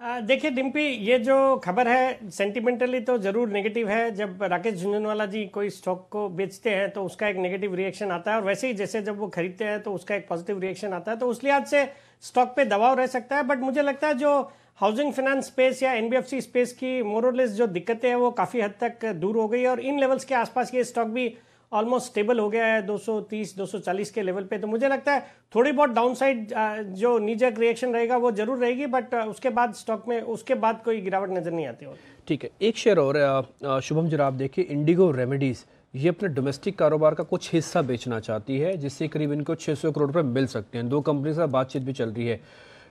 [SPEAKER 9] देखिए डिम्पी ये जो खबर है सेंटिमेंटली तो ज़रूर नेगेटिव है जब राकेश झुंझुनवाला जी कोई स्टॉक को बेचते हैं तो उसका एक नेगेटिव रिएक्शन आता है और वैसे ही जैसे जब वो खरीदते हैं तो उसका एक पॉजिटिव रिएक्शन आता है तो उस लिहाज से स्टॉक पे दबाव रह सकता है बट मुझे लगता है जो हाउसिंग फाइनेंस स्पेस या एनबीएफसी स्पेस की मोरलेस जो दिक्कतें हैं वो काफ़ी हद तक दूर हो गई और इन लेवल्स के आसपास ये स्टॉक भी ऑलमोस्ट स्टेबल हो गया है 230 240 के लेवल पे तो मुझे लगता है थोड़ी बहुत डाउनसाइड जो नीजक रिएक्शन रहेगा वो जरूर रहेगी बट उसके बाद स्टॉक में उसके बाद कोई गिरावट नज़र नहीं आती और
[SPEAKER 2] ठीक है एक शेयर और शुभम जरा आप देखिए इंडिगो रेमेडीज़ ये अपने डोमेस्टिक कारोबार का कुछ हिस्सा बेचना चाहती है जिससे करीब इनको 600 करोड़ रुपए मिल सकते हैं दो कंपनी से बातचीत भी चल रही है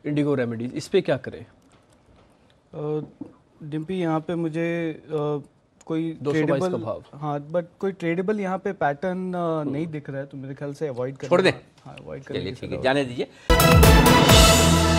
[SPEAKER 2] इंडिगो रेमेडीज़ इस पर क्या करें
[SPEAKER 8] डिम्पी यहाँ पे मुझे कोई ट्रेडेबल हाँ बट कोई ट्रेडेबल यहाँ पे पैटर्न हम्म। नहीं दिख रहा है तो मेरे ख्याल से अवॉइड कर छोड़ दें हाँ अवॉइड कर जाने दीजिए